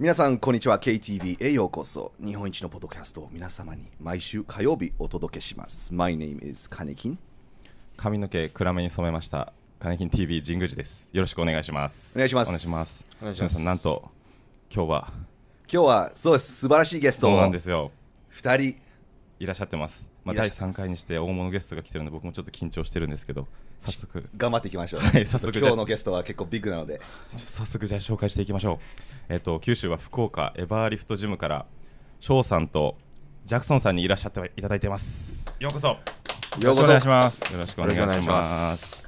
皆さんこんにちは KTV へようこそ日本一のポッドキャストを皆様に毎週火曜日お届けします My name is カネキン髪の毛暗めに染めましたカネキン TV 神宮寺ですよろしくお願いしますお願いしますお願いします皆さんなんと今日は今日はそうです素晴らしいゲストそうなんですよ2人いらっしゃってますまあ、第3回にして大物ゲストが来てるんで僕もちょっと緊張してるんですけど早速頑張っていきましょう、はい、早速今日のゲストは結構ビッグなので早速じゃあ紹介していきましょう、えっと、九州は福岡エバーリフトジムから翔さんとジャクソンさんにいらっしゃっていただいてますようこそよろしくお願いしますよろしくお願いします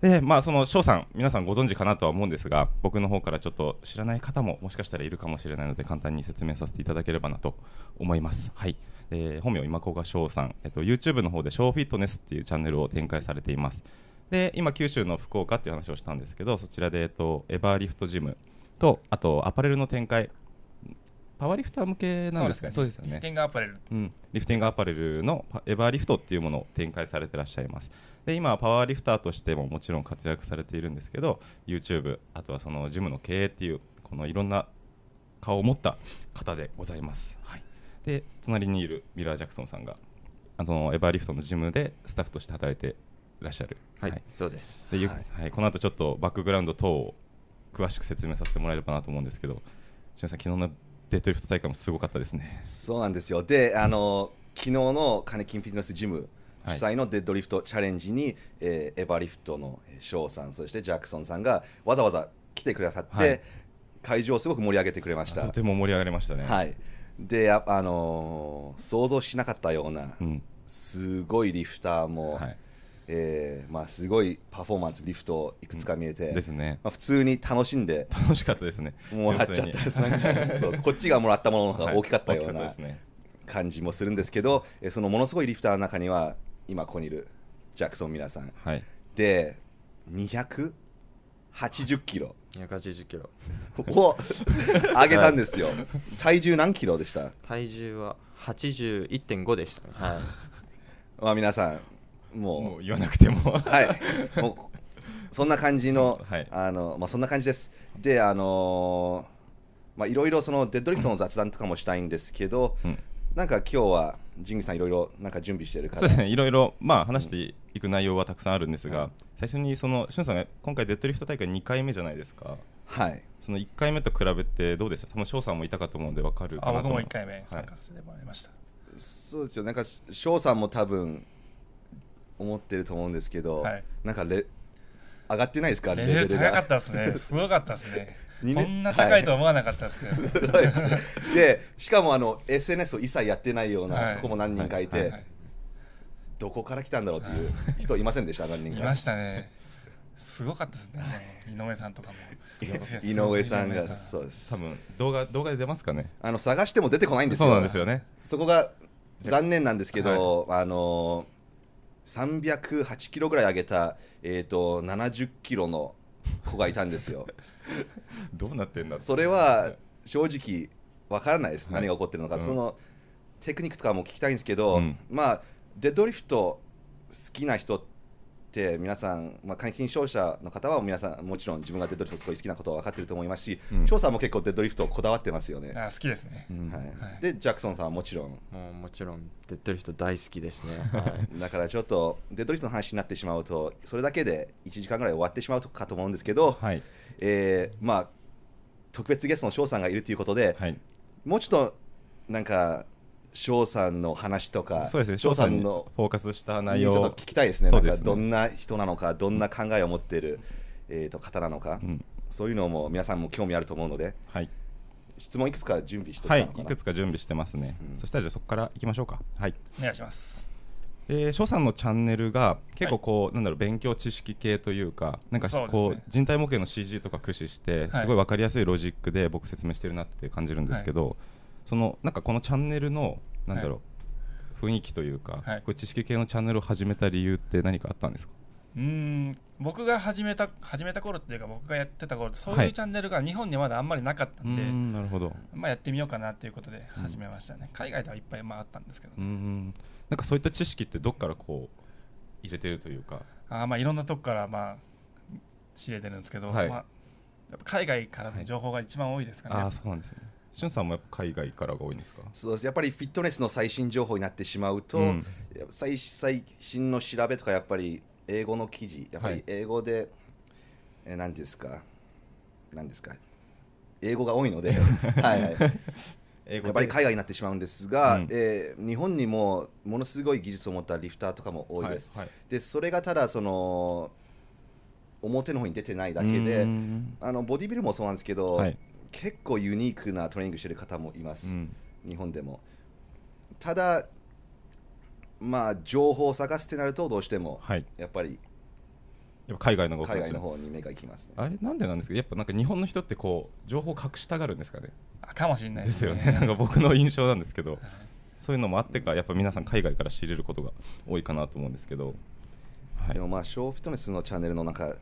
でまあその翔さん皆さんご存知かなとは思うんですが僕の方からちょっと知らない方ももしかしたらいるかもしれないので簡単に説明させていただければなと思いますはいえー、本名今古賀翔さん、えっと、YouTube の方で「ショーフィットネス」っていうチャンネルを展開されていますで今九州の福岡っていう話をしたんですけどそちらで、えっと、エバーリフトジムとあとアパレルの展開パワーリフター向けなんですかねそうですねリフティングアパレル、うん、リフティングアパレルのエバーリフトっていうものを展開されてらっしゃいますで今パワーリフターとしてももちろん活躍されているんですけど YouTube あとはそのジムの経営っていうこのいろんな顔を持った方でございます、はいで隣にいるミラー・ジャクソンさんがあのエバーリフトのジムでスタッフとして働いていらっしゃるはい、そうですで、はい、はい、この後ちょっとバックグラウンド等を詳しく説明させてもらえればなと思うんですけど純さん昨日のデッドリフト大会もすごかったですねそうなんですよであの昨日のカネキンフィットネスジム主催のデッドリフトチャレンジに、はい、えー、エバリフトのウさんそしてジャクソンさんがわざわざ来てくださって、はい、会場をすごく盛り上げてくれましたとても盛り上がりましたねはいであ、あのー想像しなかったような、すごいリフターも、はいえーまあ、すごいパフォーマンス、リフトいくつか見えて、ですねまあ、普通に楽しんで楽しかったですねもらっちゃったですね そうこっちがもらったものの方が大きかったような感じもするんですけど、そのものすごいリフターの中には今ここにいるジャクソン皆さんはいで280キロ280キロを上げたんですよ、はい、体重何キロでした体重は81.5でしたはい、まあ皆さんもう言わなくてもはいもうそんな感じの, はいあのまあ、そんな感じですであのー、まあいろいろそのデッドリフトの雑談とかもしたいんですけど、うん、なんか今日は神宮さんいろいろなんか準備してるからそうですねいろいろまあ話していく内容はたくさんあるんですが、うん、最初にそのしゅんさんが今回デッドリフト大会2回目じゃないですかはいその1回目と比べてどうでした多分翔さんもいたかと思うんでわかるかなと僕も1回目参加させてもらいました、はい、そうですよなんか翔さんも多分思ってると思うんですけど、はい、なんかレ上がってないですかレベルが高かったですねすごかったですねこんな高いとは思わなかったですよ、いでねでしかもあの SNS を一切やってないような子も何人かいて、どこから来たんだろうという人いませんでした何人かいましたねすごかったですね。井上さんとかも。井上さんがそうです。多分動画動画で出ますかね。あの探しても出てこないんですよ。そうなんですよね。そこが残念なんですけど、はい、あの308キロぐらい上げたえっ、ー、と70キロの子がいたんですよ。どうなってんだそれは正直わからないです、はい、何が起こってるのか、うん、そのテクニックとかも聞きたいんですけど、うん、まあデッドリフト好きな人っって皆さん、まあ、換金商社の方は皆さんもちろん自分がデッドリフトすごい好きなことは分かってると思いますし翔、うん、さんも結構デッドリフトこだわってますよねあ好きですね、はい、でジャクソンさんはもちろんもうもちろんデッドリフト大好きですね、はい、だからちょっとデッドリフトの話になってしまうとそれだけで1時間ぐらい終わってしまうかと思うんですけど、はい、えー、まあ特別ゲストの翔さんがいるということで、はい、もうちょっとなんか翔さんの話とか、そうですね、翔さんのフォーカスした内容を聞きたいですね、すねなんかどんな人なのか、どんな考えを持っている、えーと、方なのか、うん、そういうのも皆さんも興味あると思うので、はい、質問いくつか準備してはい、いくつか準備してますね、うん、そしたらじゃあそこからいきましょうか。はい、お願いします。で翔さんのチャンネルが結構こう、はい、なんだろう勉強知識系というかなんかこう、ね、人体模型の CG とか駆使して、すごい分かりやすいロジックで僕説明してるなって感じるんですけど、はいそのなんかこのチャンネルのなんだろう、雰囲気というか、はい、こう知識系のチャンネルを始めた理由って何かあったんですかうん僕が始めた始めた頃っていうか僕がやってた頃そういうチャンネルが日本にまだあんまりなかったんで、はい、なるほど、まあ、やってみようかなということで始めましたね、うん、海外ではいっぱい、回ったんですけど、ね、うんなんかそういった知識ってどっからこう入れてるというかあまあいろんなとこからまあ知れてるんですけど、はい、まあ、海外からの情報が一番多いですかね、はい、あそうなんですねしゅんさんも海外からが多いんですかそうですやっぱりフィットネスの最新情報になってしまうと、うん、最最新の調べとかやっぱり英語の記事やっぱり英語で、はい、え何ですか何ですか英語が多いので はい、はい、やっぱり海外になってしまうんですが、うん、えー、日本にもものすごい技術を持ったリフターとかも多いです、はいはい、でそれがただその表の方に出てないだけであのボディビルもそうなんですけど、結構ユニークなトレーニングしてる方もいます、うん、日本でもただまあ情報を探すってなるとどうしても、やっぱり海外の方海外の方に目が行きます、ね、あれなんでなんですかやっぱなんか日本の人ってこう情報を隠したがるんですかねかもしれないです、ね、ですよね なんか僕の印象なんですけどそういうのもあってかやっぱ皆さん海外から仕入れることが多いかなと思うんですけど、はい、でもまあショーフィットネスのチャンネルのなんか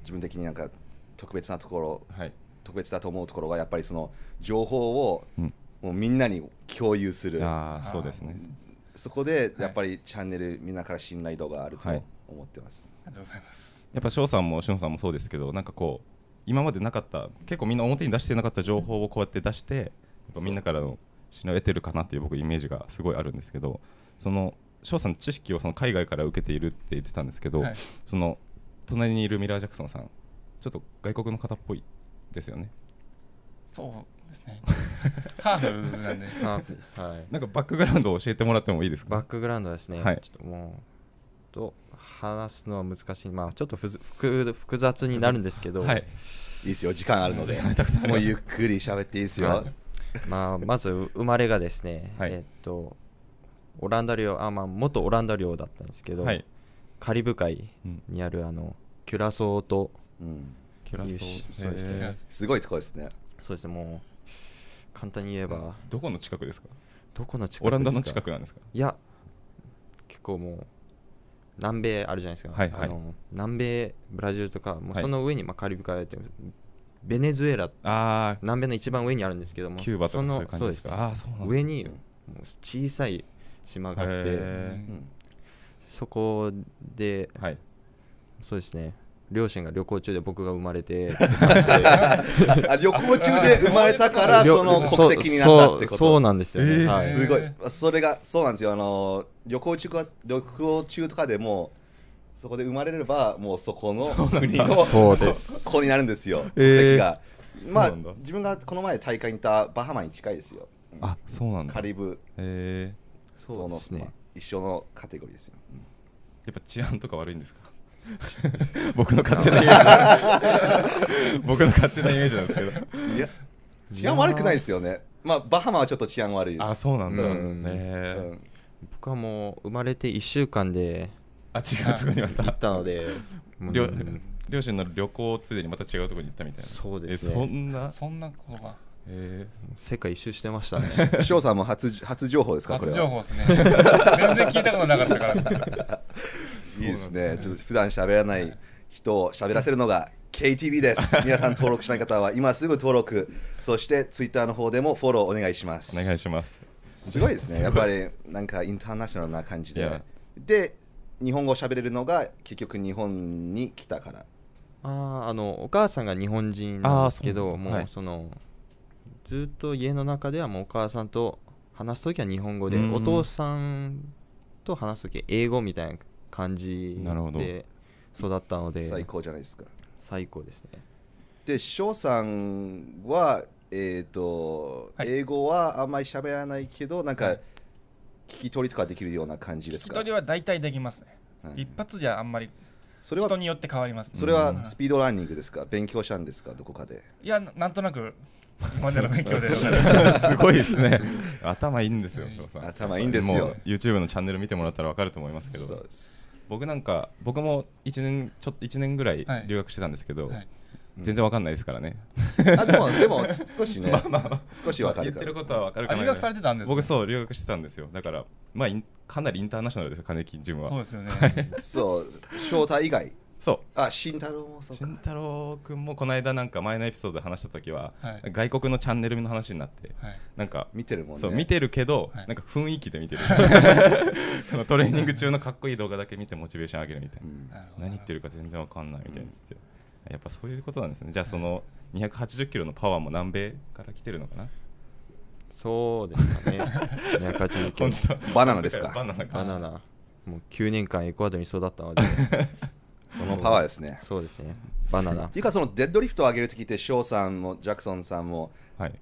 自分的になんか特別なところ、はい、特別だと思うところはやっぱりその情報をもうみんなに共有する、うん、あそうですねそこでやっぱりチャンネル、みんなから信頼度があると思ってます、はい、ありがとうございますやっぱ翔さんもしさんもそうですけどなんかこう今までなかった結構みんな表に出してなかった情報をこうやって出してみんなからの信頼を得てるかなっていう僕イメージがすごいあるんですけどその翔さん知識をその海外から受けているって言ってたんですけど、はい、その隣にいるミラー・ジャクソンさんちょっと外国の方っぽいですよねそうですね ハーフなんでハーフですはいなんかバックグラウンドを教えてもらってもいいですかバックグラウンドですね、はい、ちょっともうと話すのは難しいまあちょっとふ複複雑になるんですけど、はい、いいですよ時間あるのでもうゆっくり喋っていいですよ、はい、まあまず生まれがですね、はい、えっとオランダ領あまあ元オランダ領だったんですけど、はい、カリブ海にあるあのキュラソーと、うんケラソそうですね、すごいとこですねそうですねもう簡単に言えばどこの近くですかどこの近くオランダの近くなんですかいや結構もう南米あるじゃないですか、はいはい、あの南米ブラジルとかもうその上に、まあ、カリブ海ってベネズエラあ南米の一番上にあるんですけどもキューバとかそういう感じですかあそうなん上に小さい島があって、うん、そこで、はい、そうですね両親が旅行中で僕が生まれて 旅行中で生まれたからその国籍になったってことそうなんですよね、えーはい、すごいそれがそうなんですよあの旅行中旅行中とかでもそこで生まれればもうそこの国のそうです子になるんですよ国籍が、えー、まあ自分がこの前大会にいたバハマに近いですよあそうなんカリブええー、そうですね、まあ、一緒のカテゴリーですよ、やっぱ治安とか悪いんですか僕の勝手なイメージ 僕の勝手なイメージなんですけどいや治安悪くないですよねまあバハマはちょっと治安悪いですあそうなんだ、うん、ね、うん、僕はもう生まれて1週間であ違うとこにまた行ったので、両親の旅行ついでにまた違うとこに行ったみたいなそうですねそんなそんなことがえー、世界一周してましたね 翔さんも初初情報ですか初情報ですね全然聞いたことなかったからいいですねちょっと普段喋らない人を喋らせるのが KTV です 皆さん登録しない方は今すぐ登録そしてツイッターの方でもフォローお願いしますお願いしますすごいですねやっぱりなんかインターナショナルな感じで、で日本語喋れるのが結局日本に来たからああのお母さんが日本人なんですけどもうその、ずっと家の中ではもうお母さんと話す時は日本語で、お父さんと話す時英語みたいな感じで育ったので最高じゃないですか最高ですねで翔さんはえっ、ー、と、はい、英語はあんまり喋らないけどなんか、聞き取りとかできるような感じですか聞き取りは大体できますね、はい、一発じゃあんまりそれは人によって変わります、ね、それはスピードランニングですか勉強したんですかどこかでいやなんとなく今での勉強で すごい ですね頭いいんですよ翔さん頭いいんですよ YouTube のチャンネル見てもらったら分かると思いますけどそうです僕なんか僕も1年ちょっと1年ぐらい留学してたんですけど、はいはい全然わかんないですからね。あでもでも少しね、まあまあ、少しわかる言ってることはわかるから、留学されてたんです、ね。僕そう留学してたんですよ。だからまあかなりインターナショナルです金金ジムは。そうですよね。そう招待以外。そうあ慎太郎もそう慎太郎君もこの間なんか前のエピソードで話した時は、はい、外国のチャンネルの話になって、はい、なんか見てるもん、ね、そう見てるけど、はい、なんか雰囲気で見てる トレーニング中のかっこいい動画だけ見てモチベーション上げるみたいな、うん、何言ってるか全然わかんないみたいなって、うん、やっぱそういうことなんですねじゃあその280キロのパワーも南米から来てるのかなそうですかね280 キロバナナですかバナナもう9年間エクアドルに育ったので そのパワーですね。そうですね。バナナ。っていうか、そのデッドリフトを上げるときって、翔さんもジャクソンさんも、はい、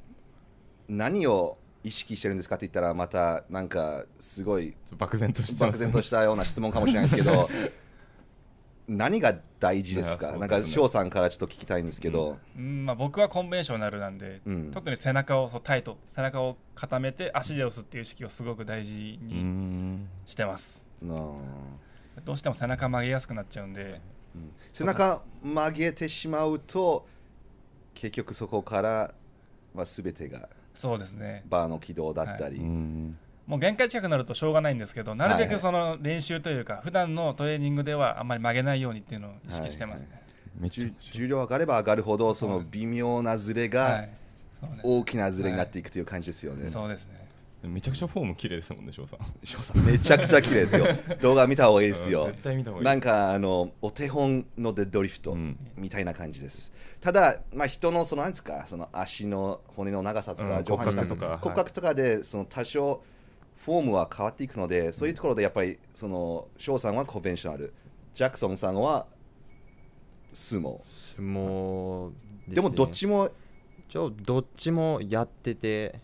何を意識してるんですかって言ったら、またなんか、すごい漠然とした、漠然としたような質問かもしれないですけど、何が大事ですか、なんか翔さんからちょっと聞きたいんですけど、うんまあ、僕はコンベンショナルなんで、うん、特に背中をそうタイト、背中を固めて、足で押すっていう意識をすごく大事にしてます。うんどうしても背中曲げやすくなっちゃうんで、うん、背中曲げてしまうと結局そこから、まあ、全てがそうですねバーの軌道だったり、はい、もう限界近くなるとしょうがないんですけどなるべくその練習というか、普段のトレーニングではあんまり曲げないようにっていうのを意識してますね、はいはい、重量上がれば上がるほどその微妙なズレが大きなズレになっていくという感じですよね。そうですねめちゃくちゃフォーム綺麗ですもんね翔さん翔さんめちゃくちゃ綺麗ですよ 動画見た方がいいですよ、絶対見た方がいいなんかあのお手本のデッドリフトみたいな感じです、うん、ただまあ人のそのなんですかその足の骨の長さとか、骨格とか骨格とかでその多少フォームは変わっていくので、そういうところでやっぱりその翔さんはコンベンショナルジャクソンさんは相撲相撲で、ね,、もどっちもじゃどっちもやってて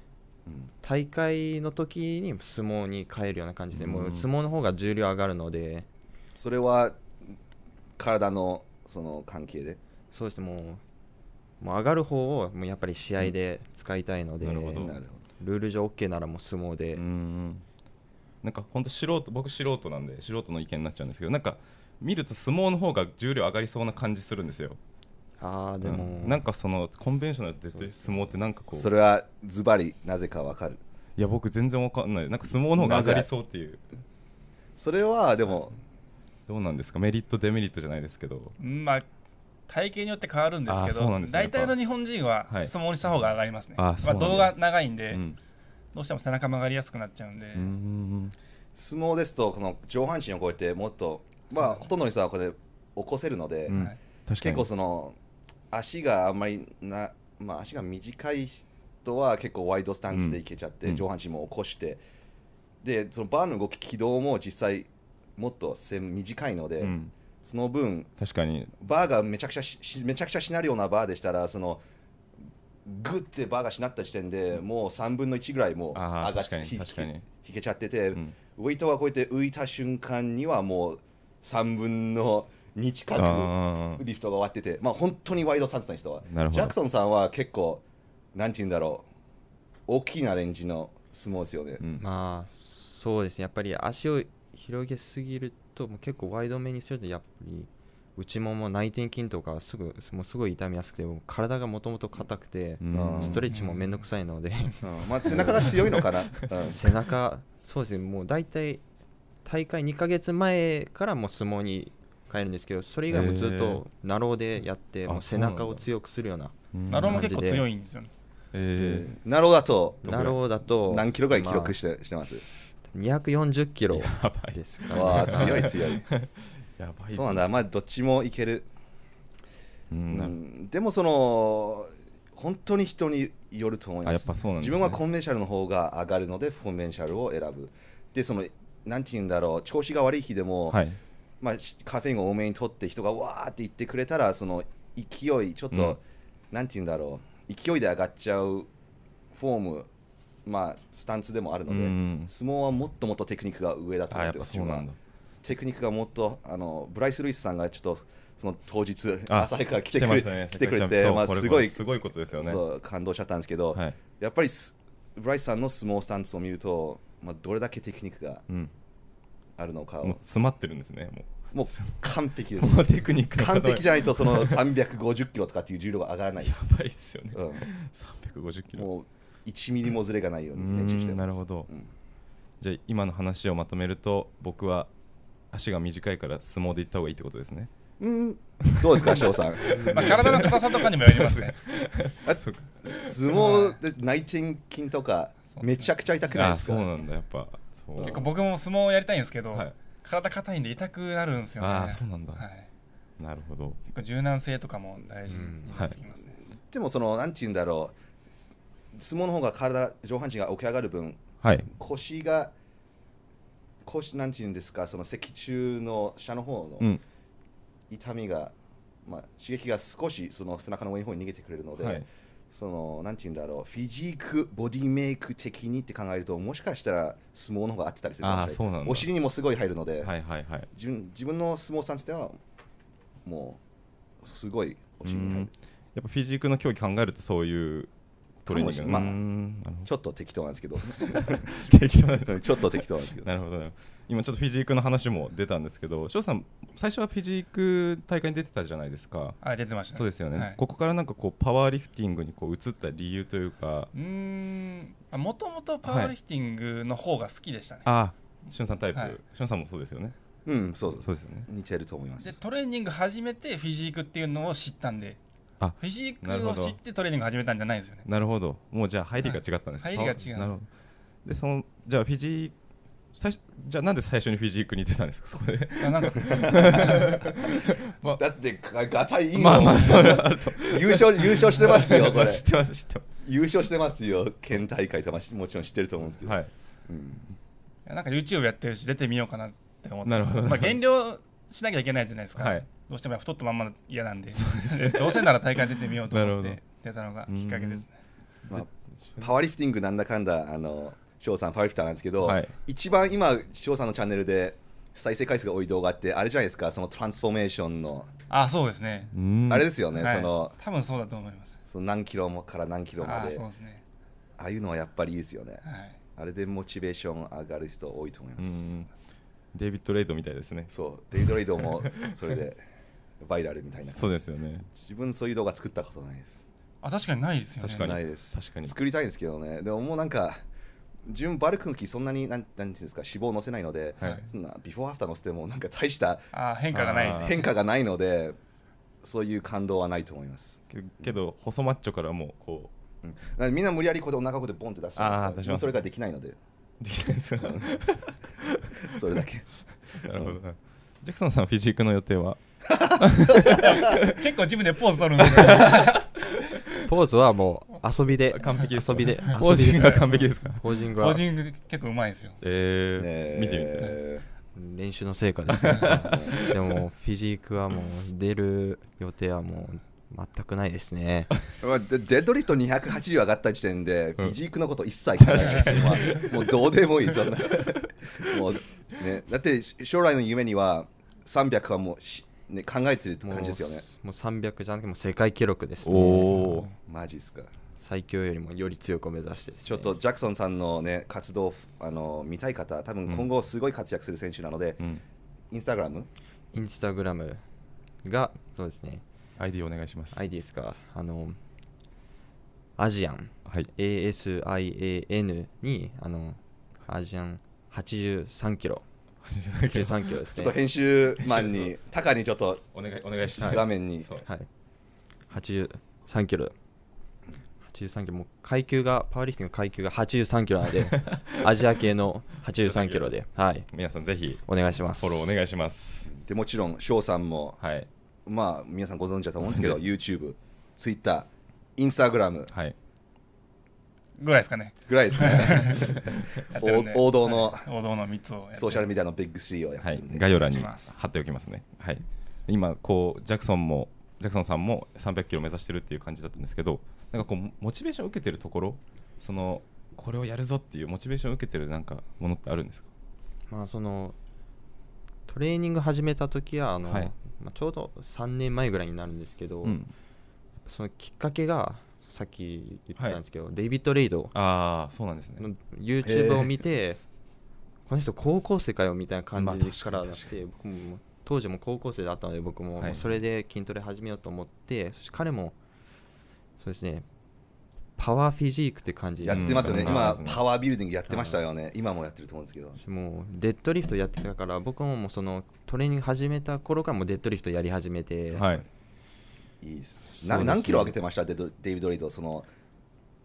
大会の時に相撲に変えるような感じで、もう相撲の方が重量上がるのでそれは体のその関係でそうですねもうもう上がる方をもうやっぱり試合で使いたいので、なるほどルール上 OK ならもう相撲で、なんか本当素人僕素人なんで素人の意見になっちゃうんですけどなんか見ると相撲の方が重量上がりそうな感じするんですよああでも、うん、なんかそのコンベンショナルって相撲ってなんかこうそれはズバリなぜかわかるいや僕全然わかんないなんか相撲の方が上がりそうっていうそれはでも、どうなんですかメリットデメリットじゃないですけどまあ体型によって変わるんですけど、ね、大体の日本人は相撲にした方が上がりますね、はい、まあ、動画長いんで、うん、どうしても背中曲がりやすくなっちゃうんで相撲ですとこの上半身を超えてもっと、まあ、ほとんどの人はこれ起こせるので、うん、結構その足があんまりな、まあ、足が短い人は結構ワイドスタンスでいけちゃって、うん、上半身も起こして、でそのバーの動き軌道も実際もっと短いので、うん、その分確かにバーがめちゃくちゃしめちゃくちゃしなるようなバーでしたらそのグッてバーがしなった時点でもう3分の1ぐらいもう上がって引けちゃってて、うん、ウェイトがこうやって浮いた瞬間にはもう3分のに近くリフトが終わってて、まあ、本当にワイドサンズの人はジャクソンさんは結構なんて言うんだろう大きなレンジの相撲ですよね、うん、まあそうですねやっぱり足を広げすぎるともう結構ワイドめにするとやっぱり内もも内転筋とかすぐもうすごい痛みやすくて体がもともと硬くて、うん、ストレッチも面倒くさいので、うん、まあ、背中が強いのかな、背中そうですねもう大体大会2か月前からも相撲に変えるんですけどそれ以外もずっとナローでやってもう背中を強くするようなナローも結構強いんですよねえー、ナローだとナローだと何キロぐらい記録して,、まあ、してます240キロですか、ね、強い強い やばいそうなんだまあどっちもいける、うん、でもその本当に人によると思います。すね、自分はコンベンシャルの方が上がるので、コンベンシャルを選ぶ。で、その、なんて言うんだろう、調子が悪い日でも、はい、まあ、カフェインを多めに取って人がわーって言ってくれたらその勢いちょっと、うん、なんて言うんだろう勢いで上がっちゃうフォームまあスタンスでもあるので、うん、相撲はもっともっとテクニックが上だと思ってますテクニックがもっとあのブライス・ルイスさんがちょっとその当日朝早くから来てくれて、ね、来てくれてまあすごいすごいことですよね感動しちゃったんですけど、はい、やっぱりブライスさんの相撲スタンスを見るとまあどれだけテクニックが、うんあるのかもう詰まってるんですねもうもう完璧ですテクニック完璧じゃないとその350キロとかっていう重量が上がらないですやばいですよね、うん、350キロもう1ミリもずれがないように練習してますなるほど、うん、じゃあ今の話をまとめると僕は足が短いから相撲でいった方がいいってことですねうん、どうですか、翔さん。まあ、体の硬さとかにもよりますね。相撲で内転筋とか、めちゃくちゃ痛くないですか。そうなんだ、やっぱ。結構僕も相撲をやりたいんですけど、はい、体硬いんで痛くなるんですよねああそうなんだ、はい、なるほど結構柔軟性とかも大事になってきますね、うんはい、でもそのなんて言うんだろう相撲の方が体上半身が起き上がる分、はい、腰が腰なんて言うんですかその脊柱の下の方の痛みが、うん、まあ、刺激が少しその背中の上の方に逃げてくれるので、はいそのなんて言うんだろうフィジークボディメイク的にって考えるともしかしたら相撲の方が合ってたりするかもしれないお尻にもすごい入るので、はいはいはい、自分自分の相撲さんってはもうすごいお尻に入るやっぱフィジークの競技考えるとそういうトレーニングまあちょっと適当なんですけど 適当なんです ちょっと適当なんですけどなるほど今ちょっとフィジークの話も出たんですけど翔さん最初はフィジーク大会に出てたじゃないですかあ出てました、ね、そうですよね、はい、ここからなんかこうパワーリフティングにこう移った理由というかうんもともとパワーリフティングの方が好きでしたね、はい、ああさんタイプ、はい、さんもそうですよねうんそうそうですよね似てると思いますでトレーニング始めてフィジークっていうのを知ったんであフィジークを知ってトレーニング始めたんじゃないですよねなるほどもうじゃあ入りが違ったんです、はい、入りが違うなるほどでそのじゃあフィジー最初じゃあなんで最初にフィジークに出たんですか そこで まあ、だってガタイいいまあまあそれあると優勝優勝してますよこれ 知ってます知ってます優勝してますよ県大会様もちろん知ってると思うんですけどはい、うん、なんか YouTube やってるし出てみようかなって思ってなるほど、まあ、減量しなきゃいけないじゃないですか、はい、どうしても太ったまんま嫌なんでそうです、どうせなら大会出てみようと思って出たのがきっかけですね、まあ、パワーリフティングなんだかんだあの翔さんパワーリフターなんですけど、はい、一番今翔さんのチャンネルで再生回数が多い動画ってあれじゃないですかそのトランスフォーメーションのあそうですねあれですよね、はい、その多分そうだと思いますその何キロもから何キロまであそうですねああいうのはやっぱりいいですよね、はい、あれでモチベーション上がる人多いと思いますデイビッド・レイドみたいですねそうデイビッド・レイドもそれでバイラルみたいなそうですよね自分そういう動画作ったことないですあ確かにないですよね確かにないです確かに作りたいんですけどねでももうなんか自分バルクの時そんなに何て言うんですか脂肪を乗せないので、はい、そんなビフォーアフター乗せてもなんか大した変化がない変化がないのでそういう感動はないと思いますけど、細マッチョからもうこう、うん、みんな無理やりこうお腹こうでボンって出すんですかそれができないのでできたんですか それだけなるほどジャクソンさんフィジークの予定は 結構ジムでポーズ取るんで ポーズはもう遊びで完璧遊びでポージングは完璧ですかポージングはポージング結構うまいですよえー、見てみて、え練習の成果ですねでもフィジークはもう出る予定はもう全くないですねデッドリフト280上がった時点で、フィジークのこと一切考えない、うん、もうどうでもいい、ぞ。もう、ね、だって将来の夢には300はもう、ね、考えてる感じですよね。もう300じゃなくて、も世界記録ですね。おマジですか最強よりもより強く目指して、ね、ちょっとジャクソンさんの、ね、活動あの見たい方、多分今後すごい活躍する選手なので、うん、インスタグラムインスタグラムがそうですねアイディお願いしますアイディですかあのアジアン、はい、ASIAN にあのアジアン83キロ83キロですねちょっと編集マンにタカにちょっとお願いお願いします画面に、はい、83キロ83キロもう階級がパワーリフティングの階級が83キロなので アジア系の83キロで、はい、皆さんぜひお願いしますフォローお願いしますでもちろん翔さんも、はい、まあ皆さんご存知だと思うんですけど YouTube、Twitter、Instagram、はい、ぐらいですかねぐらいですかね 王道の、はい、王道の3つをソーシャルメディアのビッグ3をやってるはい、概要欄に貼っておきますね、はい、今こうジャクソンもジャクソンさんも300キロ目指してるっていう感じだったんですけどなんかこうモチベーションを受けてるところそのこれをやるぞっていうモチベーションを受けてるなんかものってあるんですかまあそのトレーニング始めた時はあの、はい、まあ、ちょうど3年前ぐらいになるんですけど、うん、そのきっかけがさっき言ってたんですけど、はい、デイビッド・レイドあそうなんですね YouTube を見て、えー、この人高校生かよみたいな感じからだって、僕も当時も高校生だったので僕も,、それで筋トレ始めようと思って、そして彼もそうですねパワーフィジークって感じやってますよね、うん、今、パワービルディングやってましたよね、今もやってると思うんですけどもうデッドリフトやってたから僕ももうそのトレーニング始めた頃からもデッドリフトやり始めて、はい、いいす何キロ上げてましたデデイビド・リードその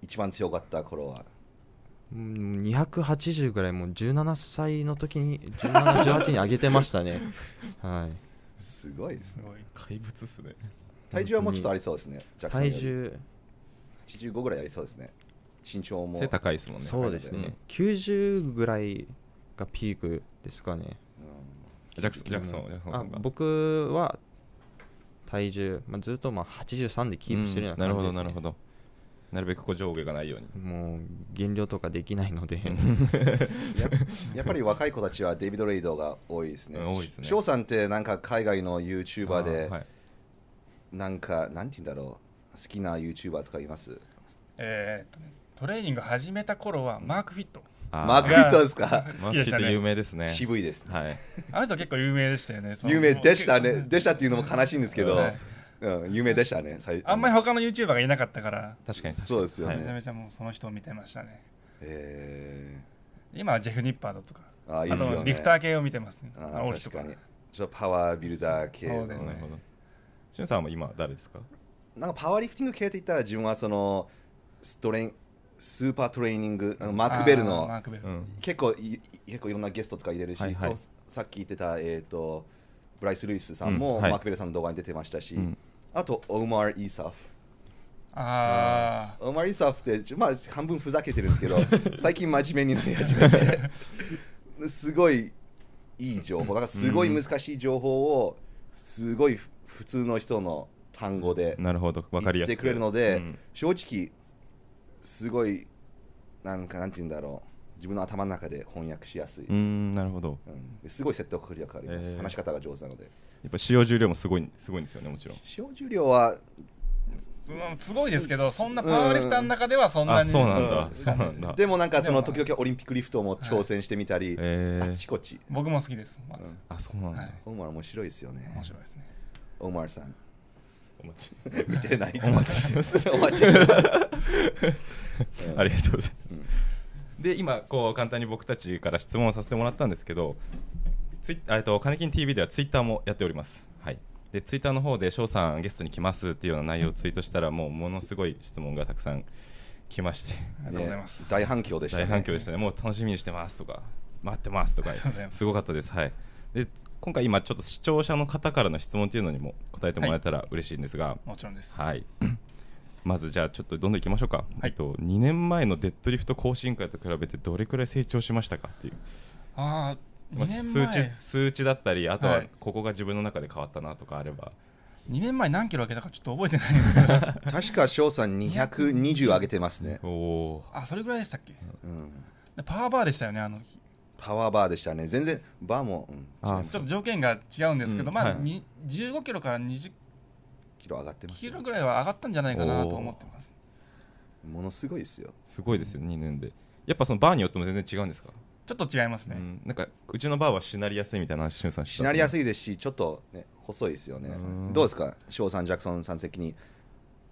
一番強かった頃は280ぐらいもう17歳の時に1718に上げてましたね はいすごいですね怪物っすね体重はもうちょっとありそうですね体重85ぐらいありそうですね身長も背高いですもんねそうですね、うん、90ぐらいがピークですかね、うん、ジャクソンジャクソンあ僕は体重、まあ、ずっとまあ83でキープしてるような感じです、ね、なるほどなるほどなるべくこう上下がないようにもう減量とかできないので ややっぱり若い子たちはデビッド・レイドが多いですね翔、ね、さんってなんか海外の YouTuber で、なんかなんて言うんだろう好きな YouTuber とかいますえっとねトレーニング始めた頃はマークフィットマークフィットですか好きでしたね有名ですね渋いですはいあの人結構有名でしたよね有名でしたねでしたっていうのも悲しいんですけど、うん、有名でしたねあんまり他の YouTuber がいなかったから確かにそうですよね、めちゃめちゃもうその人を見てましたねえ今はジェフ・ニッパーだとかあいいですよ、リフター系を見てますねあ確かにちょっとパワービルダー系そうですねしゅんさんは今誰ですかなんかパワーリフティング系って言ったら自分はそのストレンスーパートレーニングあのマーク・ベルの結構い結構いろんなゲストとか入れるし、はいはい、さっき言ってた、えーと、ブライス・ルイスさんも、うんはい、マーク・ベルさんの動画に出てましたし、うん、あとオマー・イーサフあオマー・イーサフって、まあ、半分ふざけてるんですけど 最近真面目になり始めてすごいいい情報だからすごい難しい情報をすごい普通の人の単語でなるほど分かりやすいてくれるので、うん、正直すごいなんかなんて言うんだろう自分の頭の中で翻訳しやすいですなるほど、うん、すごい説得力あります、えー、話し方が上手なのでやっぱ使用重量もすごいすごいんですよねもちろん使用重量はすごいですけどそんなパワーリフターの中ではそんなに、うん、そうなんだ、そうなんだ でもなんかその時々オリンピックリフトも挑戦してみたり、はい、あちこち僕も好きです、まあ、うん、あそうなんだ、はい、オーマル面白いですよね面白いですねオーマルさんお待ち見てないお待ちしてますお待ち ありがとうございます、うん、で今こう簡単に僕たちから質問をさせてもらったんですけどツイえっと金金 TV ではツイッターもやっておりますはいでツイッターの方で翔さんゲストに来ますっていうような内容をツイートしたらもうものすごい質問がたくさん来ましてありがとうございます、大反響でした、ね、大反響でしたねもう楽しみにしてますとか待ってますとかすごかったですはいで今回今ちょっと視聴者の方からの質問というのにも答えてもらえたら嬉しいんですが、はい、もちろんです、はい、まずじゃあちょっとどんどんいきましょうか、はい、と2年前のデッドリフト更新会と比べてどれくらい成長しましたかっていうあまあ、数値数値だったりあとはここが自分の中で変わったなとかあれば、2年前何キロ上げたかちょっと覚えてないんですけど 確か翔さん220上げてますねおあそれぐらいでしたっけ、うん、パワーバーでしたよねあの日パワーバーでしたね全然バーも、うん、ちょっと条件が違うんですけど、うん、まあ、はい、15キロから20キロ上がってます、ね、キロぐらいは上がったんじゃないかなと思ってますものすごいですよすごいですよ2年でやっぱそのバーによっても全然違うんですかちょっと違いますね、うん、なんかうちのバーはしなりやすいみたいな話しさんしなりやすいですしちょっとね細いですよねどうですか翔さんジャクソンさん的に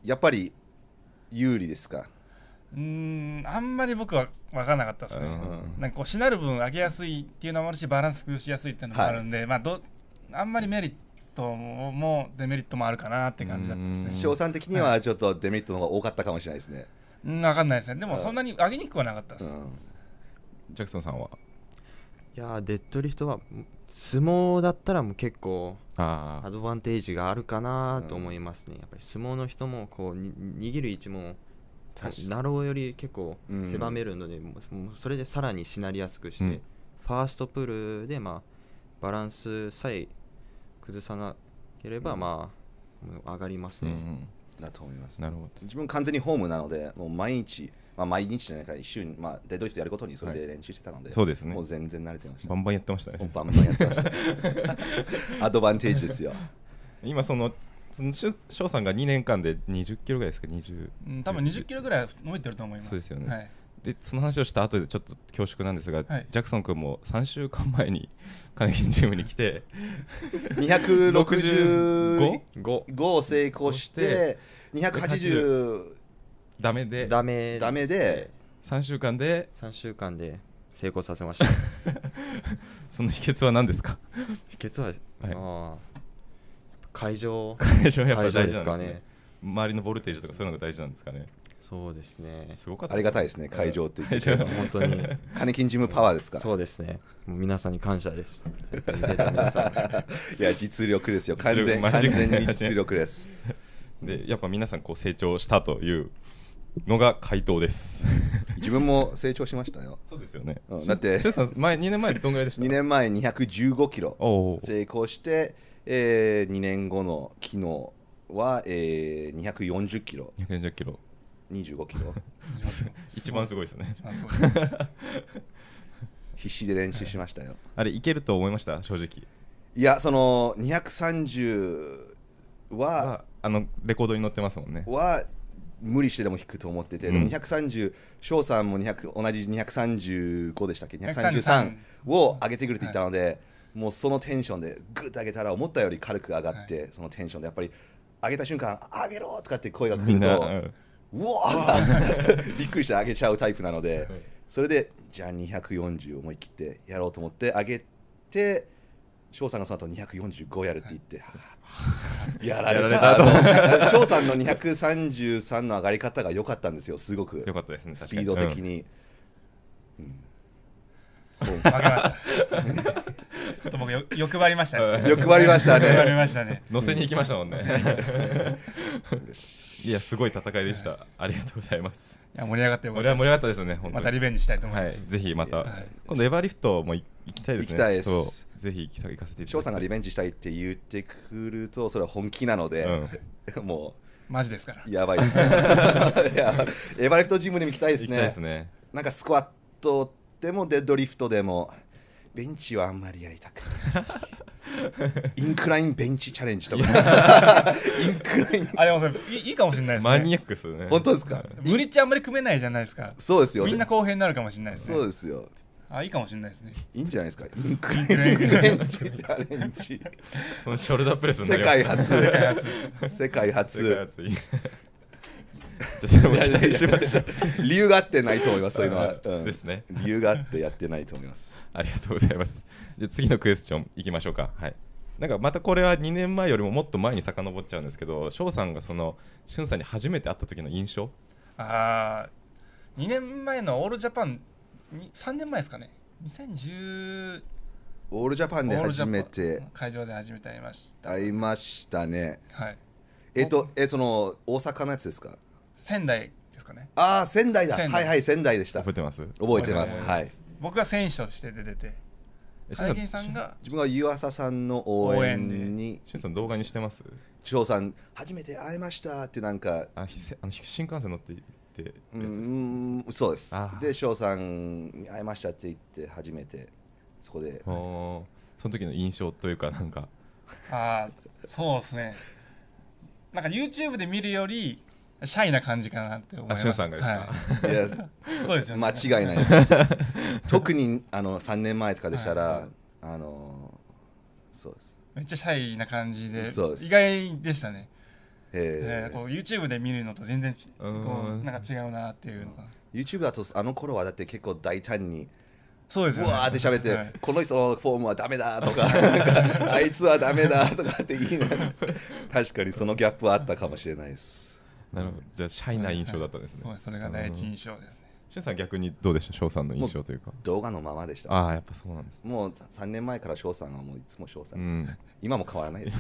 やっぱり有利ですかうんあんまり僕は分かんなかったですね、うん、なんかこうしなる分上げやすいっていうのもあるしバランスしやすいっていうのもあるんで、はい、まあどあんまりメリットもデメリットもあるかなって感じだったですね賞賛的にはちょっとデメリットの方が多かったかもしれないですね、うん、分かんないですねでもそんなに上げにくくはなかったです、うん、ジャクソンさんはいやデッドリフトは相撲だったらもう結構アドバンテージがあるかなと思いますね、やっぱり相撲の人もこう握る位置もナローより結構狭めるので、もうそれでさらにしなりやすくして、ファーストプールで、まあ、バランスさえ崩さなければ、まあ、上がりますね、うんうん、だと思いますなるほど自分完全にホームなのでもう毎日、まあ、毎日じゃないか一瞬、まあ、デッドリフトやることにそれで練習してたので、はい、そうですねもう全然慣れてましたバンバンやってましたねバンバンやってました アドバンテージですよ今その翔さんが2年間で20キロぐらいですか20、うん、多分20キロぐらい伸びてると思いますそうですよね、はいでその話をした後でちょっと恐縮なんですが、はい、ジャクソン君も3週間前に金金チームに来て265を成功して280ダメでダメダメで3週間で3週間で成功させました その秘訣は何ですか秘訣は、はい、ああ会場会場やっぱ大事ですかね周りのボルテージとかそういうのが大事なんですかねそうですねすごかったありがたいですね会場って言って本当に 金金ジムパワーですかそうですね皆さんに感謝ですいや実力ですよ完全完全に実力ですでやっぱ皆さんこう成長したというのが回答です自分も成長しましたよそうですよね、だって前2年前どんぐらいでした2年前215キロ成功してえー、2年後の昨日は、えー、240キロ240キロ25キロ 一番すごいですね 必死で練習しましたよ、はい、あれいけると思いました正直いやその230はあのレコードに載ってますもんねは無理してでも引くと思ってて、うん、230翔さんも200同じ235でしたっけ233を上げてくるって言ったので、はいもうそのテンションでグッと上げたら思ったより軽く上がって、はい、そのテンションでやっぱり上げた瞬間「上げろ!」とかって声が来ると「うわびっくりして上げちゃうタイプなので、それでじゃあ240思い切ってやろうと思って上げて翔さんがその後245やるって言って、はい、やられた翔さんの233の上がり方が良かったんですよすごくよかったですねスピード的に。うん負けましたちょっと僕よ欲張りましたね欲張りましたね欲張りましたね乗せに行きましたもんね いやすごい戦いでした、はい、ありがとうございますいや盛り上がって盛り上がったですねまたリベンジしたいと思います、はい、ぜひまた、はい、今度エヴァリフトも行きたいですね行きたいですぜひ行かせていただき翔さんがリベンジしたいって言ってくるとそれは本気なので、うん、もうマジですからやばいですね エヴァリフトジムにも行きたいですね、ね、なんかスクワットでもデッドリフトでもベンチはあんまりやりたくない インクラインベンチチャレンジとか インクラインあれもそれいいいかもしれないですねマニアックス。すね本当ですかブリッジあんまり組めないじゃないですかそうですよみんな後編になるかもしれないですねそうですよあいいかもしれないですね。いいんじゃないですか。インクラインベンチチャレンジ。そのショルダープレス世界初。世界初。世界初。じゃそれも期待しましょう理由があってないと思いますそういうのは、ですね理由があってやってないと思いますありがとうございますじゃ次のクエスチョンいきましょうかはいなんかまたこれは2年前よりももっと前に遡っちゃうんですけど翔さんがそのしゅんさんに初めて会った時の印象あ2年前のオールジャパン3年前ですかね2010オールジャパンで初めて会場で初めて会いました会いましたねはいえっとえその大阪のやつですか仙台ですかねああ仙台だはいはい仙台でした覚えてます覚えてますはい僕が選手として出てて金木さんが自分が湯浅さんの応援にしさん動画にしてます翔さん初めて会えましたってなんかあひせあの新幹線乗ってってうんそうですで翔さんに会えましたって言って初めてそこで、その時の印象というかなんかああそうですねなんか YouTube で見るよりシャイな感じかなって思います。さんがですか、はい、いや そうですよ、ね、間違いないです。特にあの3年前とかでしたら、はい、あのそうです。めっちゃシャイな感じで意外でしたね。えー、こう YouTube で見るのと全然こうなんか違うなっていうのが YouTube だとあの頃はだって結構大胆にそうです、ね、うわーって喋って、はい、この人のフォームはダメだとか あいつはダメだとかって言いながら確かにそのギャップはあったかもしれないですなるほどじゃあシャイな印象だったんですね、はいそれが第一印象ですね翔さん逆にどうでした翔さんの印象というか動画のままでしたああやっぱそうなんですもう3年前から翔さんはもういつも翔さん、うん、今も変わらないです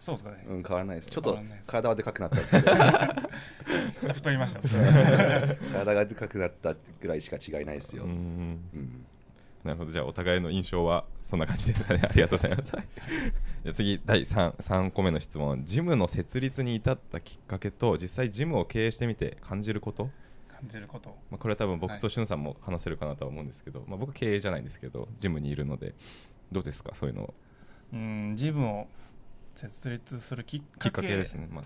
そうですかね、うん、変わらないですちょっと体はでかくなったん ちょっと太りました 体がでかくなったぐらいしか違いないですようん、うんなるほどじゃあお互いの印象はそんな感じですかねありがとうございます次第 3, 3個目の質問ジムの設立に至ったきっかけと実際ジムを経営してみて感じること感じること、まあ、これは多分僕としゅんさんも話せるかなとは思うんですけど、はい、まあ、僕経営じゃないんですけどジムにいるのでどうですかそういうのうんジムを設立するきっかけですね、まあ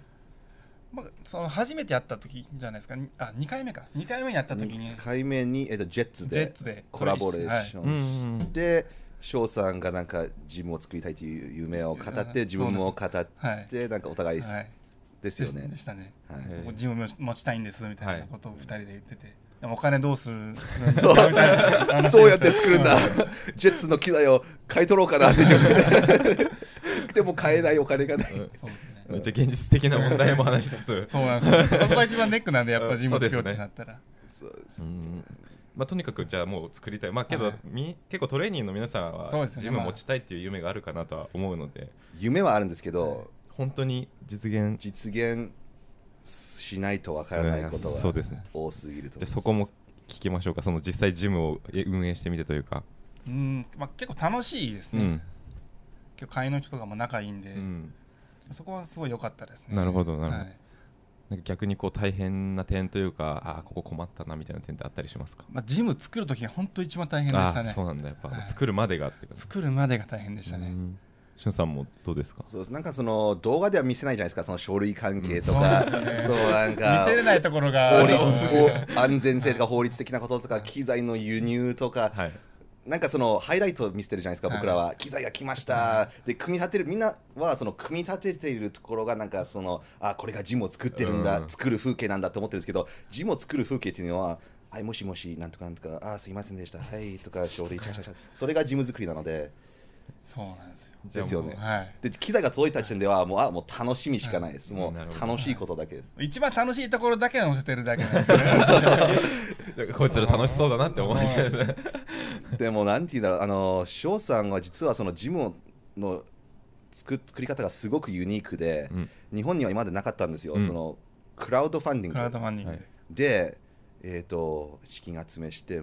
まあ、その初めてやった時じゃないですかあ2回目か2回目にやった時に2回目に、えっと、ジェッツでコラボレーションして、はいうんうんで翔さんがなんかジムを作りたいという夢を語って自分も語ってなんかお互いですよね。でしたね。はい、ジム持ちたいんですみたいなことを二人で言ってて。でもお金どうするそうみたいなどうやって作るんだ、ジェッツの機材を買い取ろうかなって でも買えないお金がない、そうですねめっちゃ現実的な問題も話しつつそうなんですそこが一番ネックなんでやっぱジム作ろうってなったらそうです、ね、まあ、とにかくじゃあもう作りたいまあけど、はい、結構トレーニングの皆さんはジム持ちたいっていう夢があるかなとは思うので、ねまあ、夢はあるんですけど、はい、本当に実現実現しないとわからないことは多すぎると、そこも聞きましょうかその実際ジムを運営してみてというかうん、まあ、結構楽しいですね、うん、結構会員の人とかも仲いいんで、うん、そこはすごい良かったですねなるほどなるほど、はいなんか逆にこう大変な点というかあここ困ったなみたいな点ってあったりしますか、まあ、ジム作る時が本当一番大変でしたねそうなんだやっぱ、はい、作るまでがって作るまでが大変でしたね、しゅんさんもどうですかそうなんかその動画では見せないじゃないですかその書類関係とか、うんそうなんか見せれないところが法安全性とか法律的なこととか機材の輸入とか、はいなんかそのハイライトを見せてるじゃないですか、僕らは機材が来ました、で組み立てるみんなはその組み立てているところがなんかそのあこれがジムを作ってるんだ、うん、作る風景なんだと思ってるんですけどジムを作る風景っていうのははいもしもしなんとかなんとかあすいませんでしたはいとか書類ちゃちゃそれがジム作りなので。そうなんですよですよね、はい、で機材が届いた時点ではもうあもう楽しみしかないです、はい、もう楽しいことだけです、はい、一番楽しいところだけ載せてるだけなんです こいつら楽しそうだなって思いちゃいますねでもなんて言うんだろうあの翔さんは実はそのジムの作作り方がすごくユニークで、うん、日本には今までなかったんですよ、うん、そのクラウドファンディングクラウドファンンディグで、えーと、と資金集めして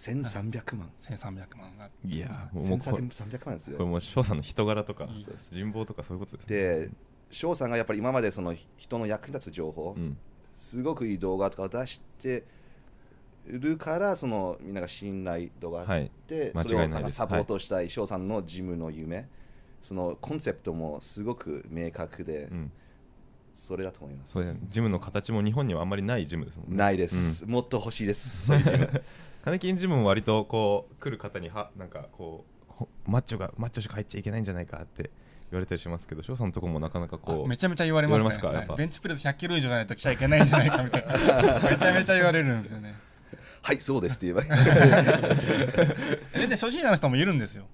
1300万、はい、1300万がいやもう1300万ですよこれも翔さんの人柄とか人望とかそういうことです、ね、で翔さんがやっぱり今までその人の役に立つ情報、うん、すごくいい動画とかを出してるからそのみんなが信頼度があって、はい、それをサポートしたい翔、さんのジムの夢そのコンセプトもすごく明確で、うん、それだと思います、ジムの形も日本にはあんまりないジムですもんねないです、うん、もっと欲しいですそういうジム 金金ジムも割とこう来る方にはなんかこうマッチョがマッチョしか入っちゃいけないんじゃないかって言われたりしますけど翔さんのとこもなかなかこうめちゃめちゃ言われます,、ね、ますか、はい、ベンチプレス100キロ以上じゃないと来ちゃいけないんじゃないかみたいな めちゃめちゃ言われるんですよねはいそうですって言えば 全然初心者の人もいるんですよ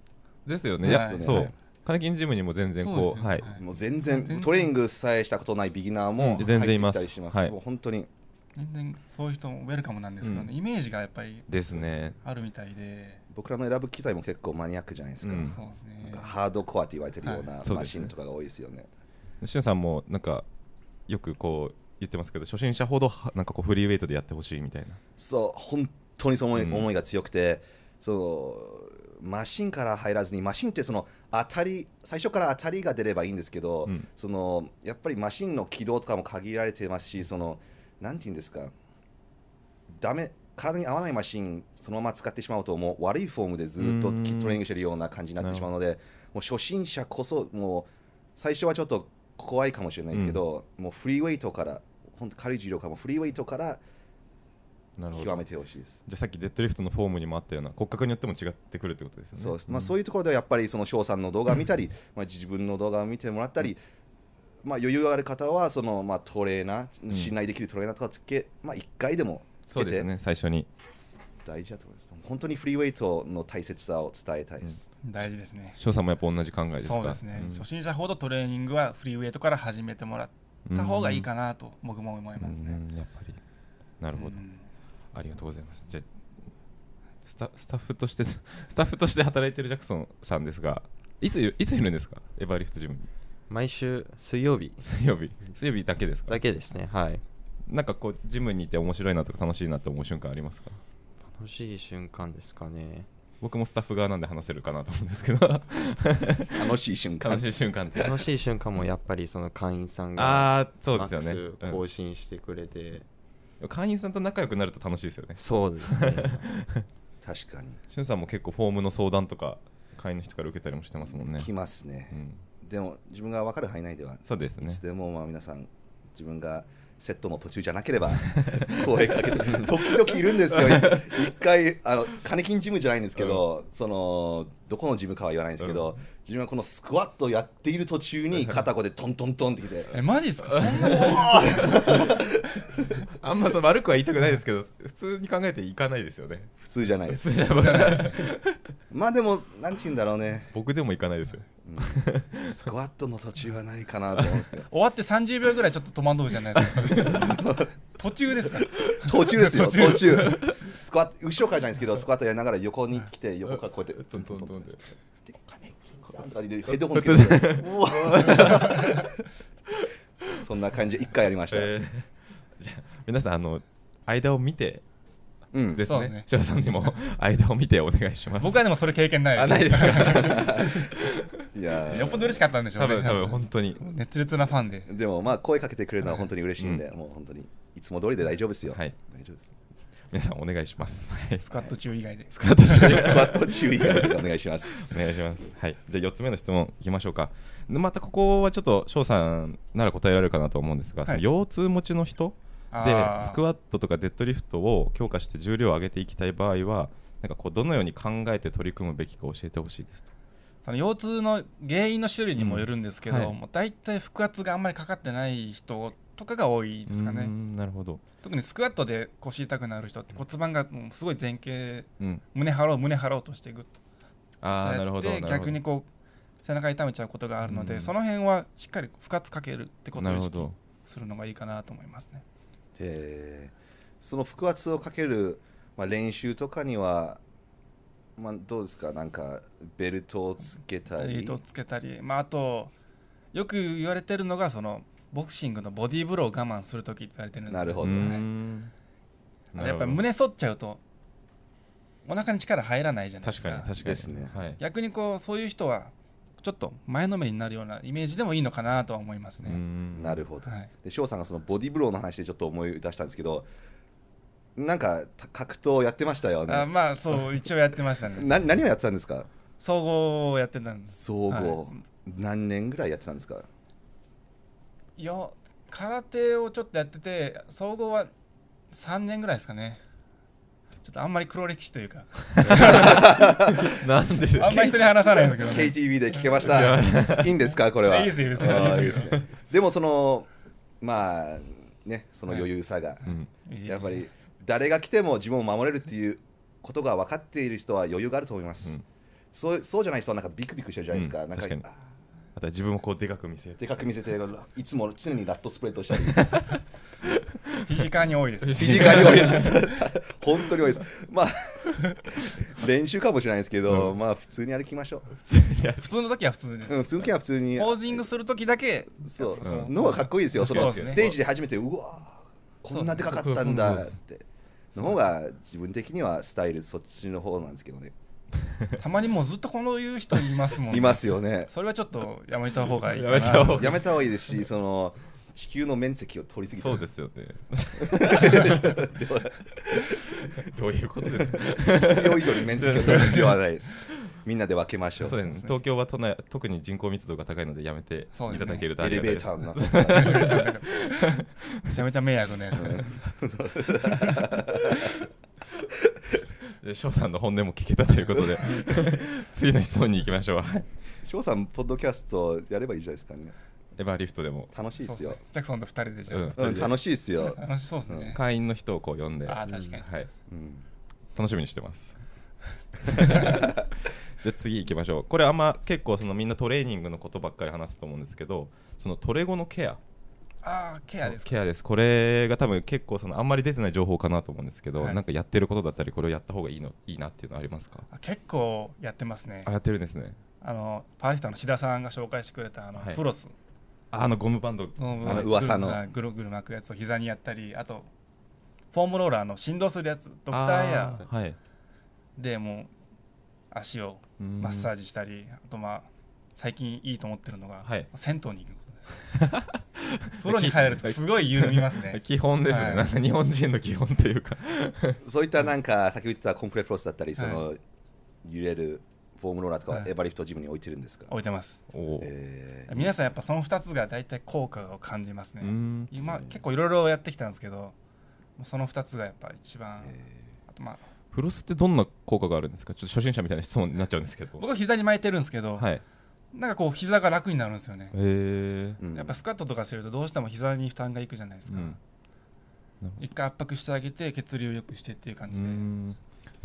ですよね、はい、そう金金ジムにも全然こう、ね、はい、もう全然トレーニングさえしたことないビギナーも全然いますたりします、はい、もう本当に全然そういう人もウェルカムなんですけどね、うん、イメージがやっぱりですねあるみたいで僕らの選ぶ機材も結構マニアックじゃないですかうん、そうですね、ハードコアって言われてるような、はい、マシンとかが多いですよねしゅんさんもなんかよくこう言ってますけど初心者ほどなんかこうフリーウェイトでやってほしいみたいなそう本当にその思いが強くて、そのマシンから入らずにマシンってその当たり最初から当たりが出ればいいんですけど、うん、そのやっぱりマシンの軌道とかも限られてますしその何て言うんですかダメ体に合わないマシンそのまま使ってしまうともう悪いフォームでずっとトレーニングしてるような感じになってしまうのでもう初心者こそもう最初はちょっと怖いかもしれないですけど、うん、もうフリーウェイトから本当軽い重量からもフリーウェイトから極めてほしいですじゃあさっきデッドリフトのフォームにもあったような骨格によっても違ってくるってことですねそうです、うん、まあ、そういうところではやっぱりその翔さんの動画を見たり まあ自分の動画を見てもらったり、まあ、余裕ある方はその、まあ、トレーナー信頼できるトレーナーとかつけ、まあ、1回でもつけてそうですね最初に大事だと思います本当にフリーウェイトの大切さを伝えたいです、うん、大事ですね翔さんもやっぱ同じ考えですかそうですね、うん、初心者ほどトレーニングはフリーウェイトから始めてもらった方がいいかなと僕も思いますね、うん、やっぱりなるほど、ありがとうございますじゃスタスタッフとしてスタッフとして働いてるジャクソンさんですがいついついるんですかエバーリフトジムに毎週水曜日水曜日水曜日だけですかだけですねはいなんかこうジムにいて面白いなとか楽しいなって思う瞬間ありますか楽しい瞬間ですかね僕もスタッフ側なんで話せるかなと思うんですけど楽しい瞬間楽しい瞬間って楽しい瞬間もやっぱりその会員さんがああそうですよね更新してくれて、うん、会員さんと仲良くなると楽しいですよねそうですね 確かにしゅんさんも結構フォームの相談とか会員の人から受けたりもしてますもんね来ますね、うんでも自分が分かる範囲内ではそうです、ね、いつでもまあ皆さん自分がセットの途中じゃなければ 声かけて時々いるんですよ 一回あの金金ジムじゃないんですけど、うん、そのどこのジムかは言わないんですけど、うん、自分はこのスクワットやっている途中に肩こでトントントンってきてえマジですか あんまそ悪くは言いたくないですけど普通に考えていかないですよね普通じゃないですまあでもなんて言うんだろうね僕でもいかないですよ スクワットの途中はないかなと思うんですけど終わって30秒ぐらいちょっと戸惑うじゃないですか 途中ですか途中ですよ途中 スクワット後ろからじゃないですけどスクワットやりながら横に来て横からこうやってトントントンってヘッドホンつけてそんな感じで1回やりました、えー、じゃ皆さんあの間を見てうん、ですね。翔、ね、さんにも間を見てお願いします。僕はでもそれ経験ないです。ないですか。いやよっぽど嬉しかったんでしょうね多分本当に熱烈なファンででもまあ声かけてくれるのは本当に嬉しいんで、はい、もう本当にいつも通りで大丈夫ですよ、はい、大丈夫です皆さんお願いします。スクワット中以外で。スクワット中 スクワット中以外でお願いします。お願いします。はい。じゃあ4つ目の質問いきましょうか。またここはちょっと翔さんなら答えられるかなと思うんですが、はい、腰痛持ちの人でスクワットとかデッドリフトを強化して重量を上げていきたい場合は、なんかこうどのように考えて取り組むべきか教えてほしいです。その腰痛の原因の種類にもよるんですけど、うんはい、もう大体腹圧があんまりかかってない人とかが多いですかねなるほど特にスクワットで腰痛くなる人って骨盤がすごい前傾、うん、胸張ろう胸張ろうとしていくあなるほど逆にこう背中痛めちゃうことがあるので、うん、その辺はしっかり腹圧かけるってことを意識するのがいいかなと思いますねでその腹圧をかける、まあ、練習とかにはまあ、どうですかなんかベルトをつけたりベルトをつけたり、まあ、あとよく言われてるのがそのボクシングのボディーブローを我慢する時って言われてるんでなるほど、ね、やっぱ胸反っちゃうとお腹に力入らないじゃないですか確かに確かにですね、はい、逆にこうそういう人はちょっと前のめりになるようなイメージでもいいのかなとは思いますねなるほど、はい、で翔さんがそのボディーブローの話でちょっと思い出したんですけどなんか格闘やってましたよねあまあそう 一応やってましたねな何をやってたんですか総合をやってたんです総合、はい、何年ぐらいやってたんですかいや空手をちょっとやってて総合は3年ぐらいですかねちょっとあんまり黒歴史というか なんであんまり人に話さないんですけど、ね、KTV で聞けましたいいんですかこれはいいですよでもそのまあねその余裕さが、はい、やっぱり誰が来ても自分を守れるっていうことが分かっている人は余裕があると思います、うん、そうそうじゃない人はなんかビクビクしてるじゃないですかうん、なんかまた自分をこうでかく見せでかく見せていつも常にラットスプレッドしたりフィジカに多いですフィジカに多いです 本当に多いですまあ 練習かもしれないですけど、うん、まあ普通に歩きましょう普通の時は普通に、うん、普通の時は普通にポージングする時だけそう、うん、がかっこいいですよその、ステージで初めてうわこんなでかかったんだって、の方が自分的にはスタイルそっちの方なんですけどねたまにもうずっとこの言う人いますもんねいますよねそれはちょっとやめた方がいいやめた方がいいですしその地球の面積を取りすぎそうですよねどういうことですか必要以上に面積を取る必要はないですみんなで分けましょうそうです、ね、東京は都内特に人口密度が高いのでやめていただけるとありがたい めちゃめちゃ迷惑ね翔さんの本音も聞けたということで 次の質問に行きましょう翔さんポッドキャストやればいいじゃないですかねエヴァリフトでも楽しいっすよ、ね、ジャクソンと2人でじゃ、うん、楽しいっすよ楽しそうですね、会員の人をこう呼んであ確かに、はいうん、楽しみにしてます で次行きましょうこれあんま結構そのみんなトレーニングのことばっかり話すと思うんですけどそのトレ後のケアあケアですケアですこれが多分結構そのあんまり出てない情報かなと思うんですけど、はい、なんかやってることだったりこれをやった方がいいのいいなっていうのありますか結構やってますねあやってるんですねあのパンフィタの志田さんが紹介してくれたあの、フロスあのゴムバンドあの噂のぐるぐる巻くやつを膝にやったりあとフォームローラーの振動するやつドクターエア、はい、でもう足をマッサージしたりあとまあ最近いいと思ってるのが、はい、銭湯に行くことです 風呂に入るとすごい緩みますね 基本ですね、はい、日本人の基本というか そういったなんか先ほど言ってたコンプレフロスだったりその、揺れるフォームローラーとかエバリフトジムに置いてるんですか置いてます、えー、皆さんやっぱその2つが大体効果を感じますね今結構いろいろやってきたんですけどその2つがやっぱ一番、えー、あとまあフロスってどんな効果があるんですかちょっと初心者みたいな質問になっちゃうんですけど僕は膝に巻いてるんですけど、はい、なんかこう膝が楽になるんですよね、えー、やっぱスカットとかするとどうしても膝に負担がいくじゃないですか、うん、一回圧迫してあげて血流を良くしてっていう感じでい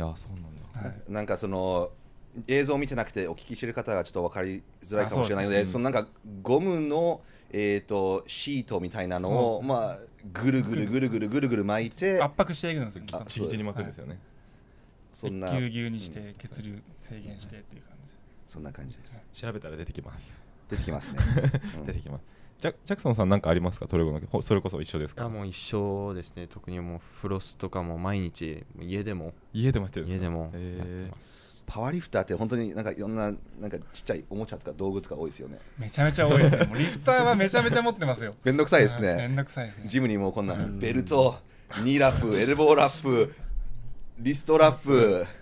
やそうなんだ、はい、なんかその映像を見てなくてお聞きしてる方がちょっと分かりづらいかもしれないので、ねうん、そのなんかゴムの、えーと、シートみたいなのを、まあ、ぐるぐるぐるぐるぐるぐる巻いて圧迫していくんですよ、ね、ぎちぎちに巻くんですよね、はいそんなぎゅうぎゅうにして血流制限してっていう感じそんな感じです、調べたら出てきます出てきますね、出てきますジャジャクソンさん何かありますかトレゴのそれこそ一緒ですかもう一緒ですね特にもうフロスとかも毎日家でも家でもやってる家でもえーパワーリフターって本当になんかいろんななんかちっちゃいおもちゃとか道具とか多いですよね。めちゃめちゃ多いですね。もうリフターはめちゃめちゃ持ってますよ。めんどくさいですね。めんどくさいですね。ジムにもこんなベルト、ニーラップ、エルボーラップ、リストラップ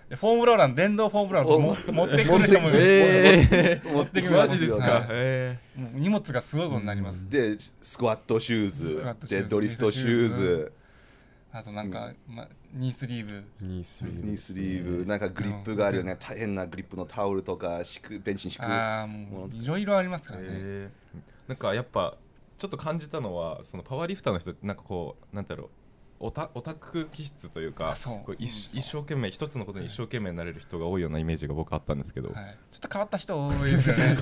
フォームローラン電動フォームローラン持ってくる人もいる、え持ってきマジですか、え荷物がすごいことになります、でスクワットシューズでドリフトシューズあとなんか、ま、ニースリーブニースリーブ,、ニースリーブなんかグリップがあるよね、大変なグリップのタオルとかくベンチに敷くあもういろいろありますからね、なんかやっぱちょっと感じたのはそのパワーリフターの人ってなんかこうなんだろうオタオタク気質というかこう一生懸命一つのことに一生懸命になれる人が多いようなイメージが僕あったんですけど、はい、ちょっと変わった人多いですよね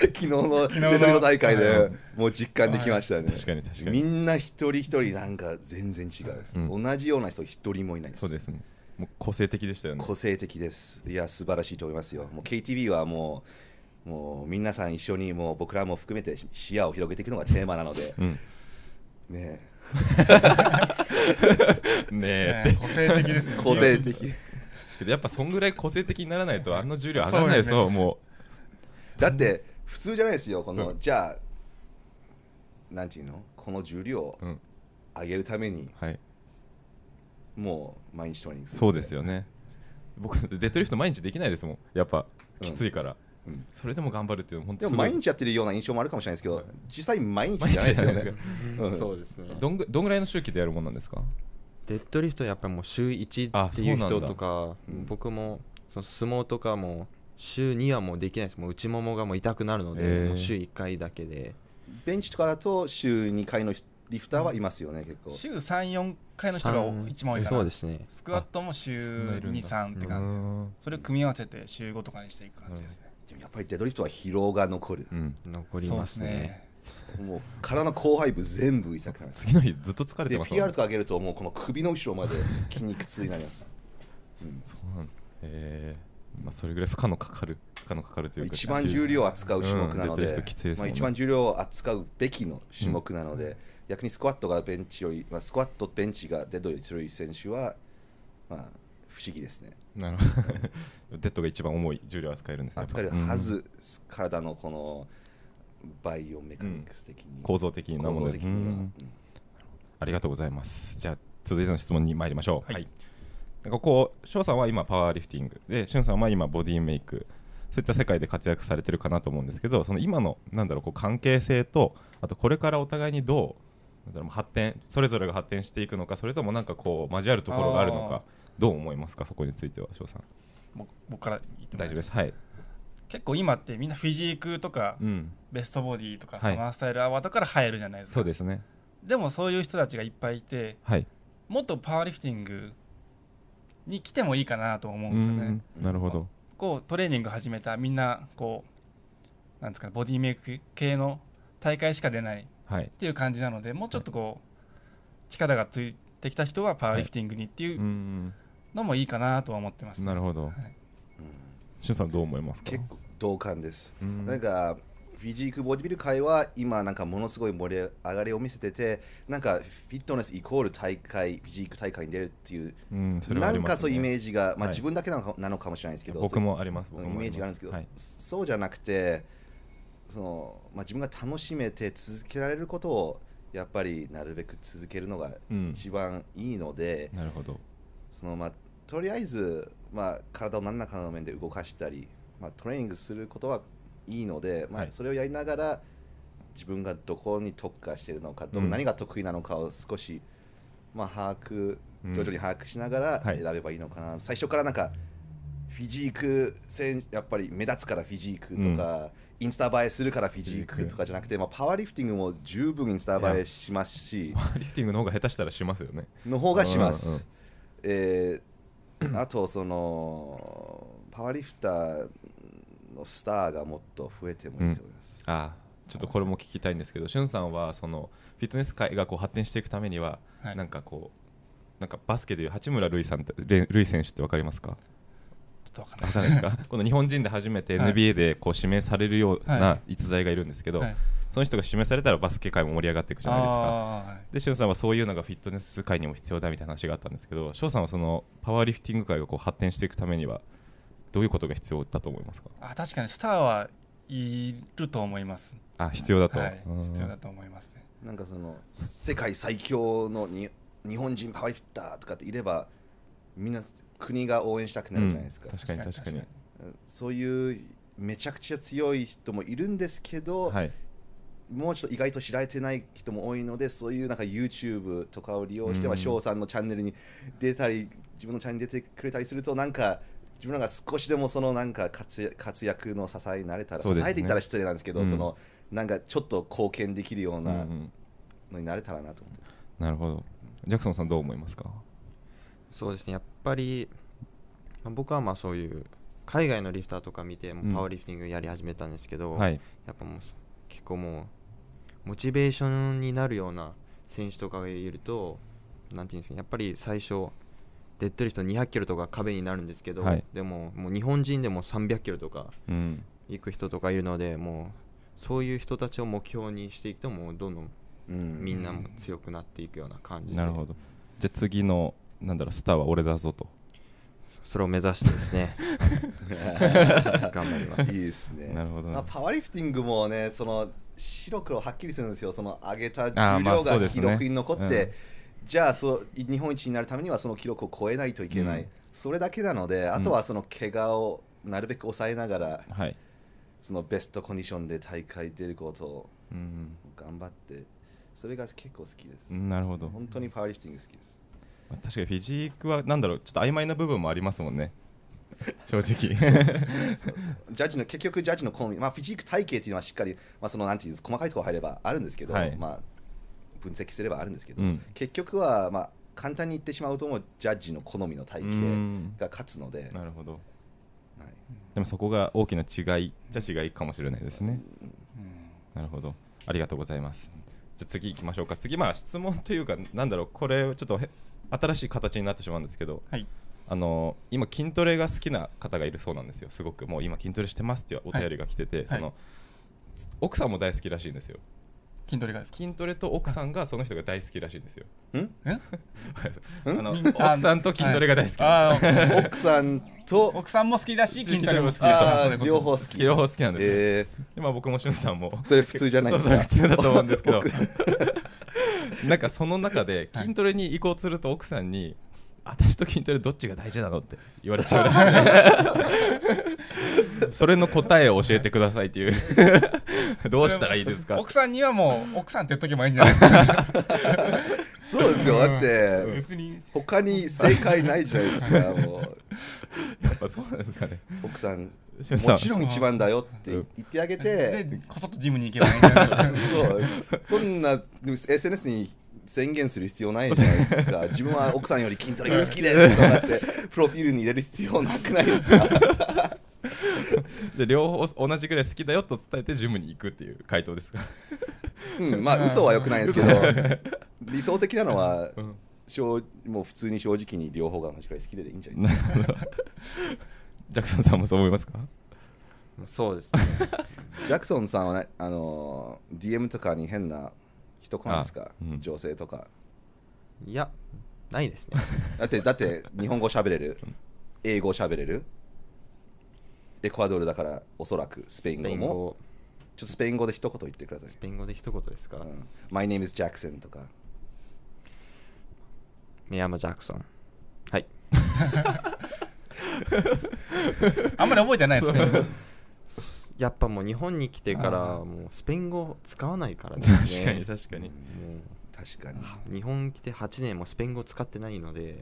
昨日のレトリコ大会でもう実感できましたね、はい、確かに確かにみんな一人一人なんか全然違うです、うん、同じような人一人もいないですそうですねもう個性的でしたよね個性的ですいや素晴らしいと思いますよもう KTV はもうもう皆さん一緒にもう僕らも含めて視野を広げていくのがテーマなので、うん、ねえねえって個性的ですね個性的けどやっぱそんぐらい個性的にならないとあんな重量上がらないそう,、ね、もうだって普通じゃないですよこの、うん、じゃあなんていうのこの重量を上げるために、うん、はい、もう毎日トレーニングするそうですよね僕デッドリフト毎日できないですもんやっぱきついから、うんそれでも頑張るっていう本当でも毎日やってるような印象もあるかもしれないですけど、はい、実際毎日じゃないですよね。そうですね。どんぐどんぐらいの周期でやるもんなんですか？デッドリフトやっぱりもう週1っていう人とか、僕もその相撲とかも週2はもうできないです。もう内ももがもう痛くなるので、えー、週1回だけで。ベンチとかだと週2回のリフターはいますよね、結構。週3、4回の人が一番多いから、そうですね、スクワットも週2、3って感じそれを組み合わせて週5とかにしていく感じですね。やっぱりデッドリフトは疲労が残る、うん、残りますねもう体の後背部全部痛くなる次の日ずっと疲れてます、ね、PR とか上げるともうこの首の後ろまで筋肉痛になります、うん、そうなんえー、まあ、それぐらい負荷のかかる負荷のかかるという一番重量を扱う種目なのでうんでね、まあ、一番重量を扱うべきの種目なので、うん、逆にスクワットがベンチより、まあ、スクワットベンチがデッドより強い選手はまあ不思議ですねなるほど デッドが一番重い重量扱えるんですね扱えるはず、うん、体のこのバイオメカニクス的に、構造的なものです、うんありがとうございますじゃあ続いての質問に参りましょうはい、はいなんかこう翔さんは今パワーリフティングでしゅんさんは今ボディメイクそういった世界で活躍されてるかなと思うんですけどその今のなんだろうこう関係性とあとこれからお互いにどうなんだろう発展それぞれが発展していくのかそれともなんかこう交わるところがあるのかどう思いますかそこについては翔さん僕から言っても大丈夫ですはい結構今ってみんなフィジークとか、うん、ベストボディとかサマースタイルアワードから入るじゃないですか、はい、そうですねでもそういう人たちがいっぱいいて、はい、もっとパワーリフティングに来てもいいかなと思うんですよねなるほどこうトレーニング始めたみんなこうなんですか、ボディメイク系の大会しか出ないっていう感じなので、はい、もうちょっとこう、力がついてきた人はパワーリフティングにっていう、のもいいかなとは思ってます、ね、なるほど、はい、シュさんどう思いますか結構同感です、うん、なんかフィジークボディビル界は今なんかものすごい盛り上がりを見せててなんかフィットネスイコール大会フィジーク大会に出るっていう、うん、ね、なんかそういうイメージが、まあ、自分だけなのか,、なのかもしれないですけど僕もありますイメージがあるんですけど、はい、そうじゃなくてその、まあ、自分が楽しめて続けられることをやっぱりなるべく続けるのが一番いいので、うん、なるほどそのまあとりあえず、まあ、体を何らかの面で動かしたり、まあ、トレーニングすることはいいので、まあ、それをやりながら自分がどこに特化しているのかど、うん、何が得意なのかを少し、まあ、把握徐々に把握しながら選べばいいのかな、うんはい、最初からなんかフィジーク戦やっぱり目立つからフィジークとか、うん、インスタ映えするからフィジークとかじゃなくて、まあ、パワーリフティングも十分インスタ映えしますしパワーリフティングの方が下手したらしますよねの方がします、うんうん、えー あとそのパワーリフターのスターがもっと増えてもいいと思います、うん、あちょっとこれも聞きたいんですけどしゅんさんはそのフィットネス界がこう発展していくためには、はい、なんかこうなんかバスケでいう八村塁さん塁選手って分かりますかちょっとわかんないですかこの日本人で初めて NBA でこう指名されるような逸材がいるんですけど、はいはいその人が示されたらバスケ界も盛り上がっていくじゃないですかでしゅんさんはそういうのがフィットネス界にも必要だみたいな話があったんですけど翔さんはそのパワーリフティング界をこう発展していくためにはどういうことが必要だと思いますかあ確かにスターはいると思いますあ必要だと、はい、必要だと思いますねなんかその世界最強のに日本人パワーリフターとかっていればみんな国が応援したくなるじゃないですか、うん、確かに確かにそういうめちゃくちゃ強い人もいるんですけど、はい、もうちょっと意外と知られてない人も多いのでそういうなんか YouTube とかを利用して翔、まあ、うん、さんのチャンネルに出たり自分のチャンネルに出てくれたりするとなんか自分らが少しでもそのなんか活躍の支えになれたら、ね、支えていったら失礼なんですけど、うん、そのなんかちょっと貢献できるようなのになれたらなと思って、うん、なるほどジャクソンさんどう思いますかそうですねやっぱり、まあ、僕はまあそういう海外のリフターとか見てもパワーリフティングやり始めたんですけど、はい、やっぱもう結構もうモチベーションになるような選手とかがいると何て言うんですかやっぱり最初デッドリフト200キロとか壁になるんですけど、はい、でももう日本人でも300キロとか行く人とかいるので、うん、もうそういう人たちを目標にしていくともうどんどんみんなも強くなっていくような感じ、うん、なるほどじゃあ次のなんだろうスターは俺だぞとそれを目指してですね 頑張りますいいですねなるほど、まあ、パワーリフティングもねその白黒はっきりするんですよその上げた重量が記録に残って、じゃあそう日本一になるためにはその記録を超えないといけない、うん、それだけなのであとはその怪我をなるべく抑えながら、うんはい、そのベストコンディションで大会出ることを頑張って、それが結構好きですなるほど本当にパワーリフティング好きです確かにフィジークはなんだろうちょっと曖昧な部分もありますもんね正直 ジャッジの結局ジャッジの好み、まあ、フィジーク体系というのはしっかり、まあ、そのなんていうんです細かいところ入ればあるんですけど、はい、まあ、分析すればあるんですけど、うん、結局は、まあ、簡単に言ってしまうともジャッジの好みの体系が勝つのでなるほど、はい、でもそこが大きな違いじゃ違いかもしれないですね、うん、なるほどありがとうございますじゃ次行きましょうか次まあ質問というかなんだろうこれちょっと新しい形になってしまうんですけど、はい、あの今筋トレが好きな方がいるそうなんですよすごくもう今筋トレしてますっていうお便りが来てて、はい、その、はい、奥さんも大好きらしいんですよ筋トレが筋トレと奥さんがその人が大好きらしいんですよ。ん？あの奥さんと筋トレが大好き、奥さんと奥さんも好きだし筋トレも好きだし、両方好き。両方好きなんです、僕もしゅんさんも。それ普通じゃないですか。それ普通だと思うんですけど。なんかその中で筋トレに移行すると奥さんに、私と筋トレどっちが大事なのって言われちゃうらしいそれの答えを教えてくださいっていう どうしたらいいですか奥さんにはもう奥さんって言っとけばいいんじゃないですか そうですよだって別に他に正解ないじゃないですかもうやっぱそうなんですかね奥さんもちろん一番だよって言ってあげてこそっとジムに行けばいいんじゃないですかそそんな SNS に宣言する必要ないじゃないですか自分は奥さんより筋トレが好きですとかってプロフィールに入れる必要なくないですか で両方同じぐらい好きだよと伝えてジムに行くっていう回答ですかうんまあ嘘はよくないんですけど理想的なのは、うん、もう普通に正直に両方が同じくらい好きでいいんじゃないですかジャクソンさんもそう思いますかそうです、ね、ジャクソンさんは、ね、あの DM とかに変な人来ないですか、うん、女性とかいやないですねだってだって日本語喋れる英語喋れるエクアドルだからおそらくスペイン語もちょっとスペイン語で一言言ってくださいスペイン語で一言ですか、うん、My name is Jackson とかミヤマ・ジャクソンはい あんまり覚えてないですねやっぱもう日本に来てからもうスペイン語使わないからですね確かに確かに、確かに日本来て8年もスペイン語使ってないので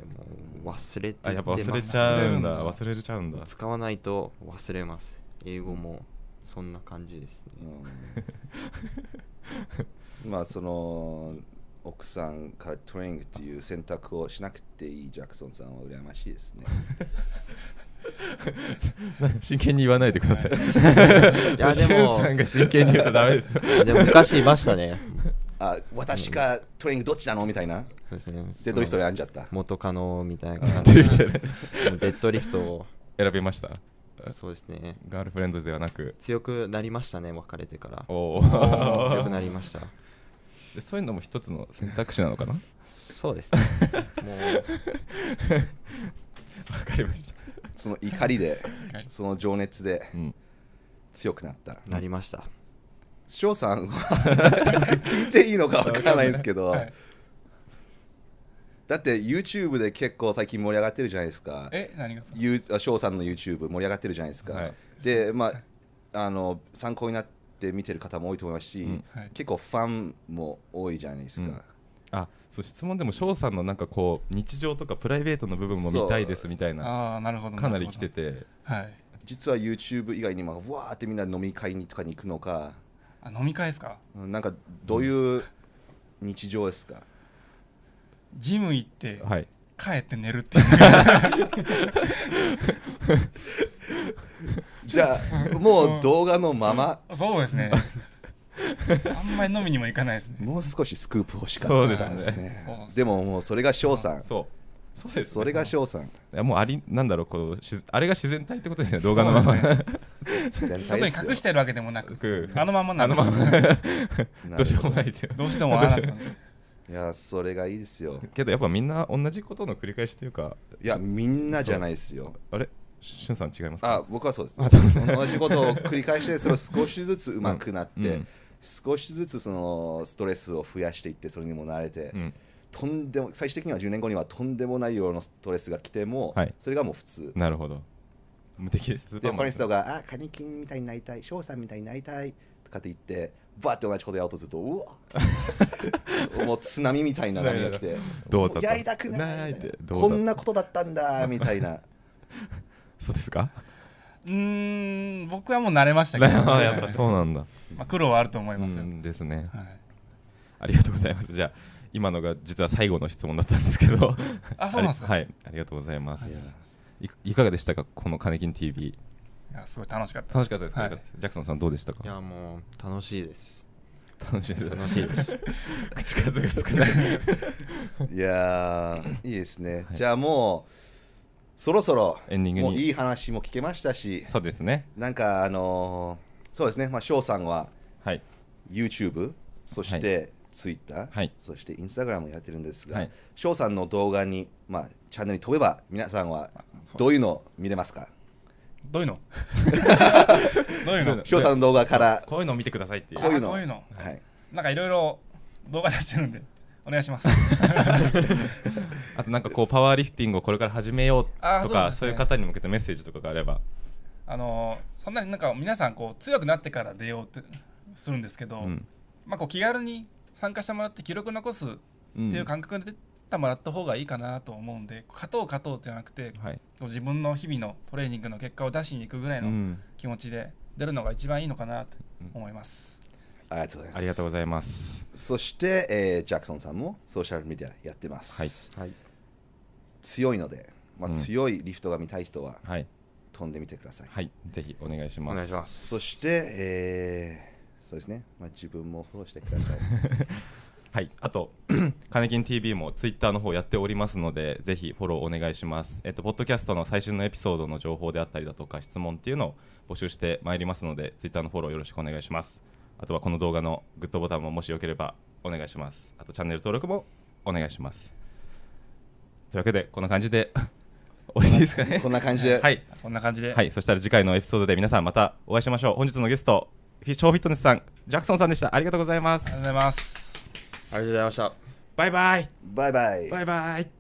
もう忘れてあやっぱ忘れちゃうんだ忘れちゃうんだ使わないと忘れます英語もそんな感じですね、うん、まあその奥さんかトレーニングという選択をしなくていいジャクソンさんは羨ましいですね。真剣に言わないでください。ャ クでも、さんが真剣に言うとダメですよ。でも、昔いましたね。あ私かトレーニングどっちなのみたいな。そうですね。デッドリフト選んじゃった。元カノみたいな。デッドリフトを選びました。そうですね。ガールフレンドではなく。強くなりましたね、別れてから。おお。強くなりました。そういうのも一つの選択肢なのかなそうですね もうわかりましたその怒りでその情熱で強くなった、なりました翔さんは 聞いていいのかわからないんですけど、はいだって YouTube で結構最近盛り上がってるじゃないですかえ何が翔さんの YouTube 盛り上がってるじゃないですか、はい、でまああの参考になっって見てる方も多いと思いますし、うんはい、結構ファンも多いじゃないですか。うんあそう質問でも翔さんのなんかこう日常とかプライベートの部分も見たいですみたいなあなるほどかなり来てて、はい、実は YouTube 以外にもわーってみんな飲み会にとかに行くのかあ飲み会ですかなんかどういう日常ですか、うん、ジム行って、はい、帰って寝るっていう じゃあもう動画のまま、そうですね あんまり飲みにも行かないですねもう少しスクープ欲しかったですねでももうそれが翔さんそうそうです、それが翔さんいやもうありなんだろうこうしあれが自然体ってことですね動画のまま、ね、自然体特に隠してるわけでもなくあのままなのままどうしようもないってどうしてもあらいやそれがいいですよけどやっぱみんな同じことの繰り返しというかいやみんなじゃないですよあれしゅんさん違いますあ僕はそうです、ね、同じことを繰り返してそれ少しずつうまくなって、うんうん、少しずつそのストレスを増やしていってそれにも慣れて、うん、とんでも最終的には10年後にはとんでもない量のストレスが来ても、はい、それがもう普通なるほど無敵ですでこの人が「あカニキンみたいになりたい翔さんみたいになりたい」とかって言ってバッって同じことやろうとするとうわ もう津波みたいな波が来てどうやりたくないこんなことだったんだみたいなそうですかうん僕はもう慣れましたけど、ね、やっぱそうなんだ、まあ、苦労はあると思いますよ、ですね、はい、ありがとうございますじゃ今のが実は最後の質問だったんですけどあそうなんですかはいありがとうございますいかがでしたかこの「カネキン TV」いやすごい楽しかった楽しかったです、はい、ジャクソンさんどうでしたかいやもう楽しいです楽しいです楽しいです 口数が少ない いやいいですね、はい、じゃあもうそろそろエンディングもういい話も聞けましたしそうですねなんかあのーそうですねまあ翔さんははい YouTube そしてツイッタはーいそしてインスタグラムをやってるんですはがい翔さんの動画にまあチャンネルに飛べば皆さんはどういうのを見れますかどういうの どういうの翔さんの動画からこういうのを見てくださいっていうこういうのこういうのはいなんかいろいろ動画出してるんでお願いします あとなんかこうパワーリフティングをこれから始めようとかそう、ね,、いう方に向けてメッセージとかがあればあのそんなになんか皆さんこう強くなってから出ようってするんですけど、うん、まあ、こう気軽に参加してもらって記録残すっていう感覚で、ってもらった方がいいかなと思うんで勝とう勝とうじゃなくて、はい、自分の日々のトレーニングの結果を出しに行くぐらいの気持ちで出るのが一番いいのかなと思います。ありがとうございます。ありがとうございます。そして、えー、ジャクソンさんもソーシャルメディアやってます。はい。はい強いので、まあ、強いリフトが見たい人は、はい、飛んでみてください。はい、ぜひお願いします。お願いしますそして、えー、そうですね、まあ、自分もフォローしてください。はい、あと、カネキン TV もツイッターの方やっておりますので、ぜひフォローお願いします。えっと、ポッドキャストの最新のエピソードの情報であったりだとか、質問っていうのを募集してまいりますので、ツイッターのフォローよろしくお願いします。あとはこの動画のグッドボタンももしよければお願いします。あと、チャンネル登録もお願いします。というわけでこんな感じで 終わりですかね こんな感じではいこんな感じではいそしたら次回のエピソードで皆さんまたお会いしましょう本日のゲストフィッショーフィットネスさんジャクソンさんでしたありがとうございますありがとうございますありがとうございましたバイバイバイバイバイバイ